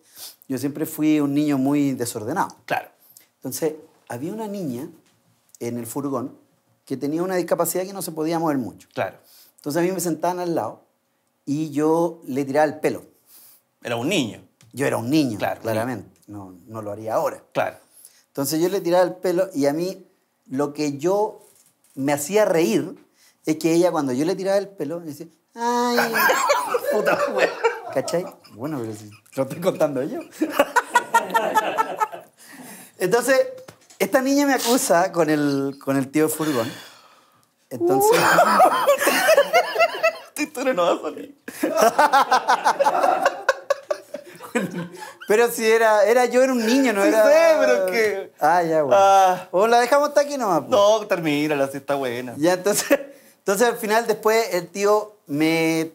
yo siempre fui un niño muy desordenado. Claro. Entonces, había una niña en el furgón que tenía una discapacidad que no se podía mover mucho. Claro. Entonces a mí me sentaban al lado y yo le tiraba el pelo. Era un niño. Yo era un niño, claro, claramente. No, no lo haría ahora. Claro. Entonces yo le tiraba el pelo y a mí lo que yo me hacía reír es que ella cuando yo le tiraba el pelo me decía, ay, puta ¿Cachai? Bueno, pero si lo estoy contando yo. Entonces, esta niña me acusa con el, con el tío furgón. Entonces. Pero si era, era yo era un niño, no era. sé, pero que. Ah, ya, bueno. Ah. O la dejamos hasta aquí nomás. Pues. No, termínala, si está buena. Ya, entonces, entonces al final después el tío me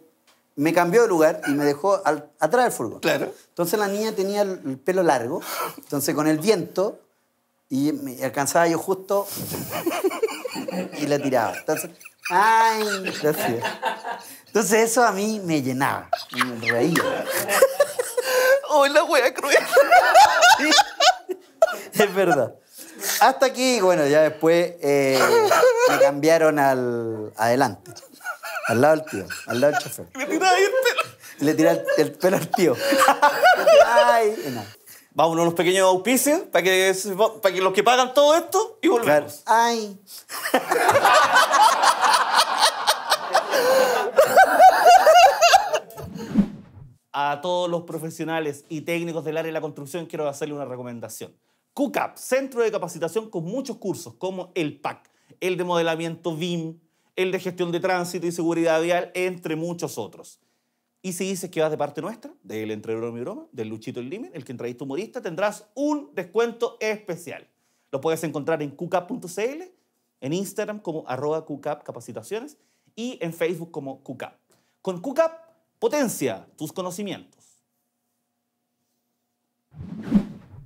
me cambió de lugar y me dejó atrás del furgón. Claro. Entonces la niña tenía el pelo largo, entonces con el viento, y alcanzaba yo justo y la tiraba. Entonces, ¡ay! Gracias. Entonces eso a mí me llenaba, me reía. ¡Oh, la wea cruel! es verdad. Hasta aquí, bueno, ya después eh, me cambiaron al adelante. Al lado del tío, al lado del chofer. Le tira el pelo. Le el, pelo al tío. Ay, Vamos a unos pequeños auspicios para que, para los que pagan todo esto y volvemos. Ay. a todos los profesionales y técnicos del área de la construcción quiero hacerle una recomendación. QCAP, centro de capacitación con muchos cursos como el PAC, el de modelamiento BIM, el de gestión de tránsito y seguridad vial, entre muchos otros. Y si dices que vas de parte nuestra, del Entre Broma y Broma, del Luchito El limín, el que tu modista, tendrás un descuento especial. Lo puedes encontrar en qcap.cl, en Instagram como arroba capacitaciones y en Facebook como QCAP. Con QCAP, potencia tus conocimientos.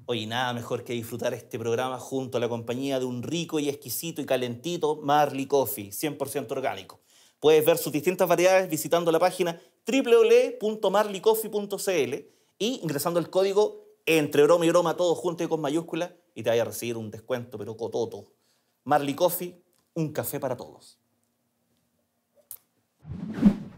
Oye, nada mejor que disfrutar este programa junto a la compañía de un rico y exquisito y calentito Marley Coffee, 100% orgánico. Puedes ver sus distintas variedades visitando la página www.marleycoffee.cl y ingresando el código entre broma y broma, todo junto y con mayúscula y te vaya a recibir un descuento, pero cototo. Marley Coffee, un café para todos.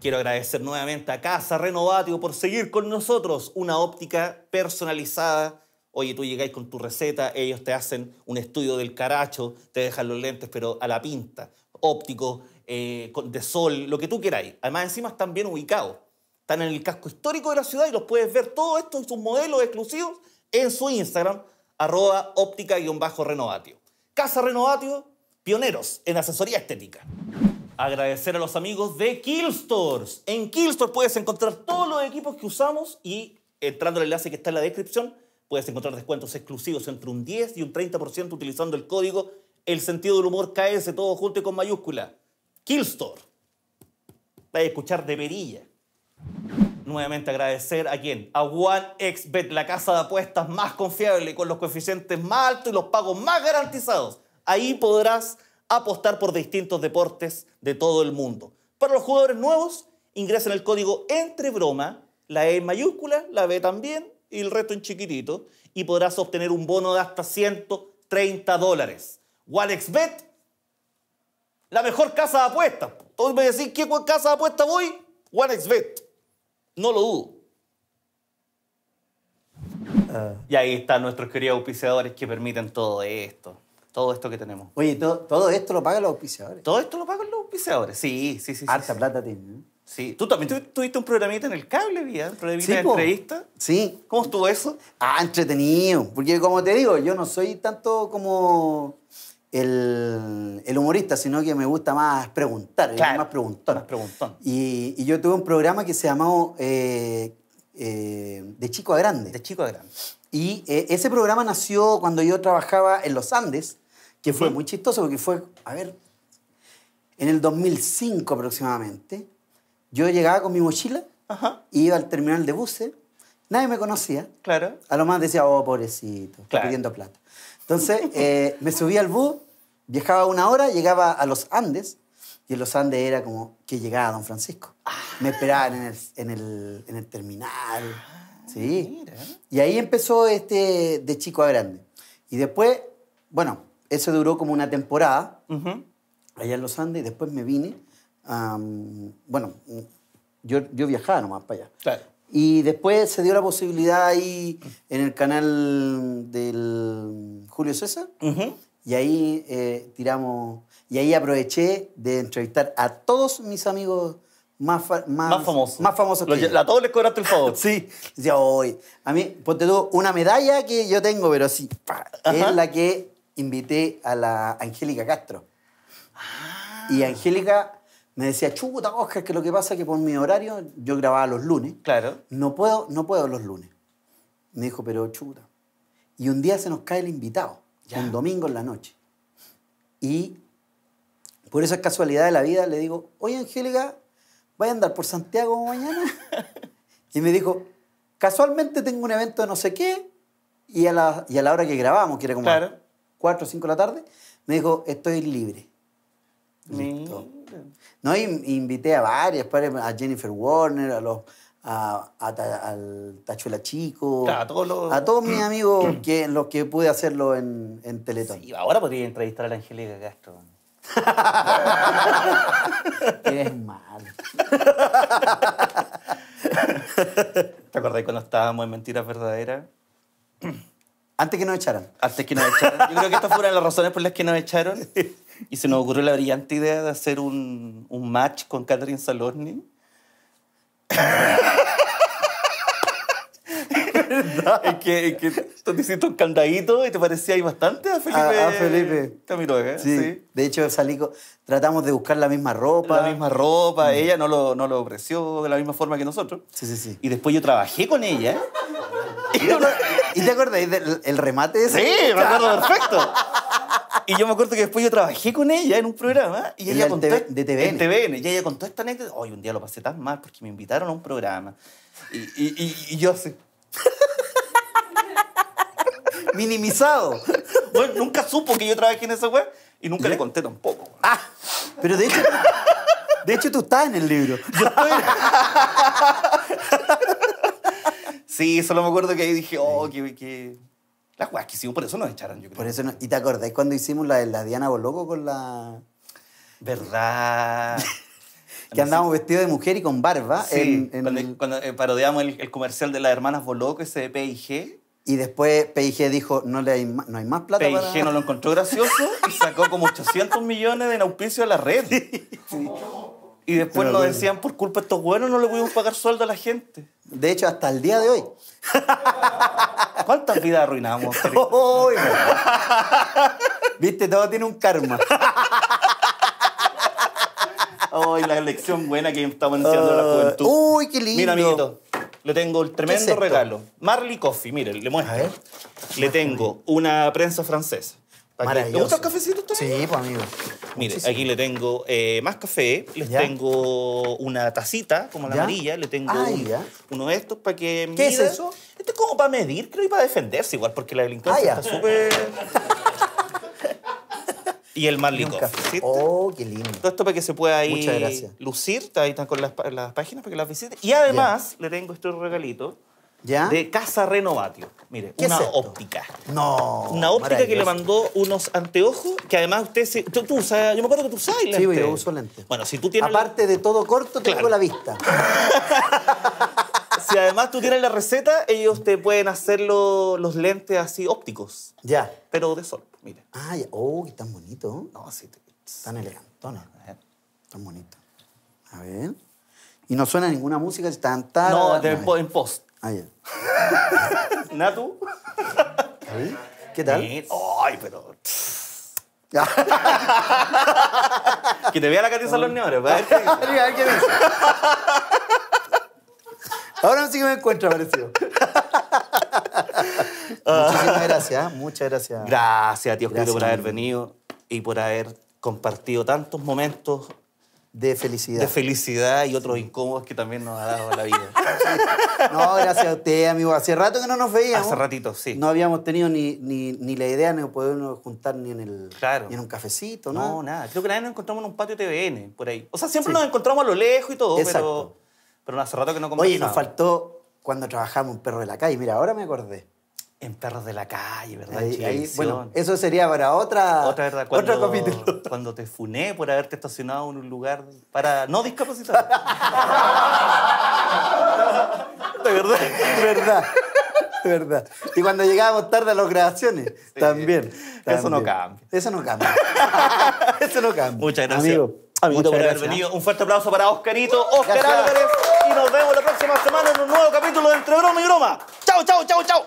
Quiero agradecer nuevamente a Casa Renovativo por seguir con nosotros una óptica personalizada Oye, tú llegáis con tu receta, ellos te hacen un estudio del caracho, te dejan los lentes, pero a la pinta, óptico, eh, de sol, lo que tú queráis. Además, encima están bien ubicados. Están en el casco histórico de la ciudad y los puedes ver todo esto en sus modelos exclusivos en su Instagram, arroba óptica-renovatio. Casa Renovatio, pioneros en asesoría estética. Agradecer a los amigos de Killstores. En Killstores puedes encontrar todos los equipos que usamos y entrando al enlace que está en la descripción, Puedes encontrar descuentos exclusivos entre un 10 y un 30% utilizando el código El Sentido del Humor KS, todo junto y con mayúscula. Killstore. Vaya a escuchar de perilla. Nuevamente agradecer a quien A OneXBet, la casa de apuestas más confiable con los coeficientes más altos y los pagos más garantizados. Ahí podrás apostar por distintos deportes de todo el mundo. Para los jugadores nuevos, ingresen el código entre broma, la E mayúscula, la B también, y el resto en chiquitito y podrás obtener un bono de hasta 130 dólares. WalexBet, la mejor casa de apuestas. Todos me decís, ¿qué casa de apuestas voy? WalexBet. No lo dudo. Ah. Y ahí están nuestros queridos auspiciadores que permiten todo esto. Todo esto que tenemos. Oye, ¿todo, esto lo pagan los auspiciadores? Todo esto lo pagan los auspiciadores, sí, sí, sí. Harta plata ¿eh? Sí, tú también tuviste un programita en el cable, ¿vía? ¿Un sí, de entrevista? Sí. ¿Cómo estuvo eso? Ah, entretenido. Porque como te digo, yo no soy tanto como el, humorista, sino que me gusta más preguntar, claro. más preguntón. Más preguntón. Y, yo tuve un programa que se llamaba eh, eh, De Chico a Grande. De Chico a Grande. Y eh, ese programa nació cuando yo trabajaba en los Andes, que fue muy chistoso porque fue, a ver, en el 2005 aproximadamente yo llegaba con mi mochila iba al terminal de buses. Nadie me conocía. Claro. A lo más decía, oh, pobrecito, estoy pidiendo plata. Entonces, eh, me subí al bus, viajaba una hora, llegaba a los Andes, y en los Andes era como que llegaba Don Francisco. Ah. Me esperaban en el, terminal. Ah, sí. Y ahí empezó este de chico a grande. Y después, bueno, eso duró como una temporada, allá en los Andes, y después me vine bueno, yo, yo viajaba nomás para allá. Y después se dio la posibilidad ahí en el canal del Julio César. Y ahí eh, tiramos. Y ahí aproveché de entrevistar a todos mis amigos más, más, más, famosos. Más famosos A todos les cobraste el favor. sí. hoy. A mí, te tú una medalla que yo tengo, pero sí. es la que invité a la Angélica Castro. Ah. Y Angélica me decía, chuta, Oscar, que lo que pasa es que por mi horario yo grababa los lunes. Claro. No puedo, no puedo los lunes. Me dijo, pero chuta. Y un día se nos cae el invitado, un domingo en la noche. Y por esa casualidad de la vida le digo, oye, Angélica, voy a andar por Santiago mañana? y me dijo, casualmente tengo un evento de no sé qué. Y a la, hora que grabamos, que era como 4 o 5 de la tarde, me dijo, estoy libre. Listo. No, invité a varias, a Jennifer Warner, a los a, al Tachuela Chico, a, todos los... a todos mis amigos que, los que pude hacerlo en, en Teletón. Sí, ahora podría entrevistar a la Angélica Castro. Eres malo. ¿Te acordás cuando estábamos en Mentiras Verdaderas? Antes que nos echaran. Antes que nos echaran. Yo creo que estas fueron las razones por las que nos echaron. Y se nos ocurrió la brillante idea de hacer un, un match con Catherine Salorni. es que, es que tú te hiciste un candadito y te parecía ahí bastante a Felipe. A, Felipe. Felipe. Camiroga, ¿eh? sí. De hecho, salí con, tratamos de buscar la misma ropa. La misma ropa. Mm. Ella no lo, no lo ofreció de la misma forma que nosotros. Sí, sí, sí. Y después yo trabajé con ella. ¿Y, te acuerdas el remate? Ese? Sí, me acuerdo perfecto. Y yo me acuerdo que después yo trabajé con ella en un programa y ella de TVN. TVN. Y ella contó esta anécdota. Hoy un día lo pasé tan mal porque me invitaron a un programa. Y, yo así... Minimizado. nunca supo que yo trabajé en esa web y nunca le conté tampoco. Ah, pero de hecho... De hecho, tú estás en el libro. sí, solo me acuerdo que ahí dije, oh, qué... Las weas que hicimos, por eso nos echaron, yo creo. Por eso ¿Y te acordás cuando hicimos la la Diana Boloco con la. ¿Verdad? que andábamos vestidos de mujer y con barba. Sí, cuando, eh, parodiamos el, comercial de las hermanas Boloco, ese de PIG. Y después PIG dijo, no, le hay, no hay más plata PIG no lo encontró gracioso y sacó como 800 millones de auspicio a la red. Sí. Y después nos decían, por culpa de estos buenos no le pudimos pagar sueldo a la gente. De hecho, hasta el día de hoy. ¿Cuántas vidas arruinamos? Viste, todo tiene un karma. Ay, la elección buena que estamos enseñando la ah, juventud. Uy, qué lindo. Mira, amiguito, le tengo el tremendo regalo. Marley Coffee, mire, le muestro. Le tengo una prensa francesa. ¿Te gusta el cafecito también? Sí, pues amigo. Mire, aquí le tengo eh, más café, les tengo una tacita, como la amarilla, le tengo ah, uno de estos para que ¿Qué es eso? Esto es como para medir, creo, y para defenderse igual, porque la delincuencia ah, está súper... y el más Oh, qué lindo. Todo esto para que se pueda ahí lucir, ahí con las, páginas para que las visite. Y además, le tengo este regalito de Casa Renovatio. Mire, ¿Qué una es óptica. No. Una óptica que le mandó unos anteojos que además usted Tú, usas, yo me acuerdo que tú usas lentes. Sí, yo uso lentes. Bueno, si tú tienes. Aparte de todo corto, tengo la vista. si además tú tienes la receta, ellos te pueden hacer los lentes así ópticos. Ya. Pero de sol, mire. ¡Ay! Oh, qué tan bonito. No, sí. Tan elegante, Tan bonito. A ver. Y no suena ninguna música, están tan. No, de, no, en post. Ah, ya. ¿Natu? ¿Qué tal? Ay, pero... que te vea la Katy Salón los A ver quién es. Ahora sí que me encuentro, parecido. Muchísimas gracias, muchas gracias. Gracias, tío por haber venido y por haber compartido tantos momentos de felicidad. De felicidad y otros incómodos que también nos ha dado la vida. no, gracias a usted, amigo. Hace rato que no nos veíamos. Hace ratito, sí. No habíamos tenido ni, ni, la idea de podernos juntar ni en el claro. ni en un cafecito, ¿no? No, nada. Creo que la vez nos encontramos en un patio TVN, por ahí. O sea, siempre nos encontramos a lo lejos y todo, pero pero hace rato que no conversamos. Oye, nos faltó cuando trabajamos un perro de la calle. Mira, ahora me acordé en perros de la calle, ¿verdad? bueno, eso sería para otra, otra verdad, cuando, capítulo. Cuando te funé por haberte estacionado en un lugar para no discapacitar de verdad. De verdad. De verdad. Y cuando llegábamos tarde a las grabaciones, también, Eso no cambia. Eso no cambia. eso no cambia. Muchas gracias. Amigo. por haber venido. Un fuerte aplauso para Oscarito, Oscar Álvarez. Y nos vemos la próxima semana en un nuevo capítulo de Entre Broma y Broma. Chao, chao, chao, chao.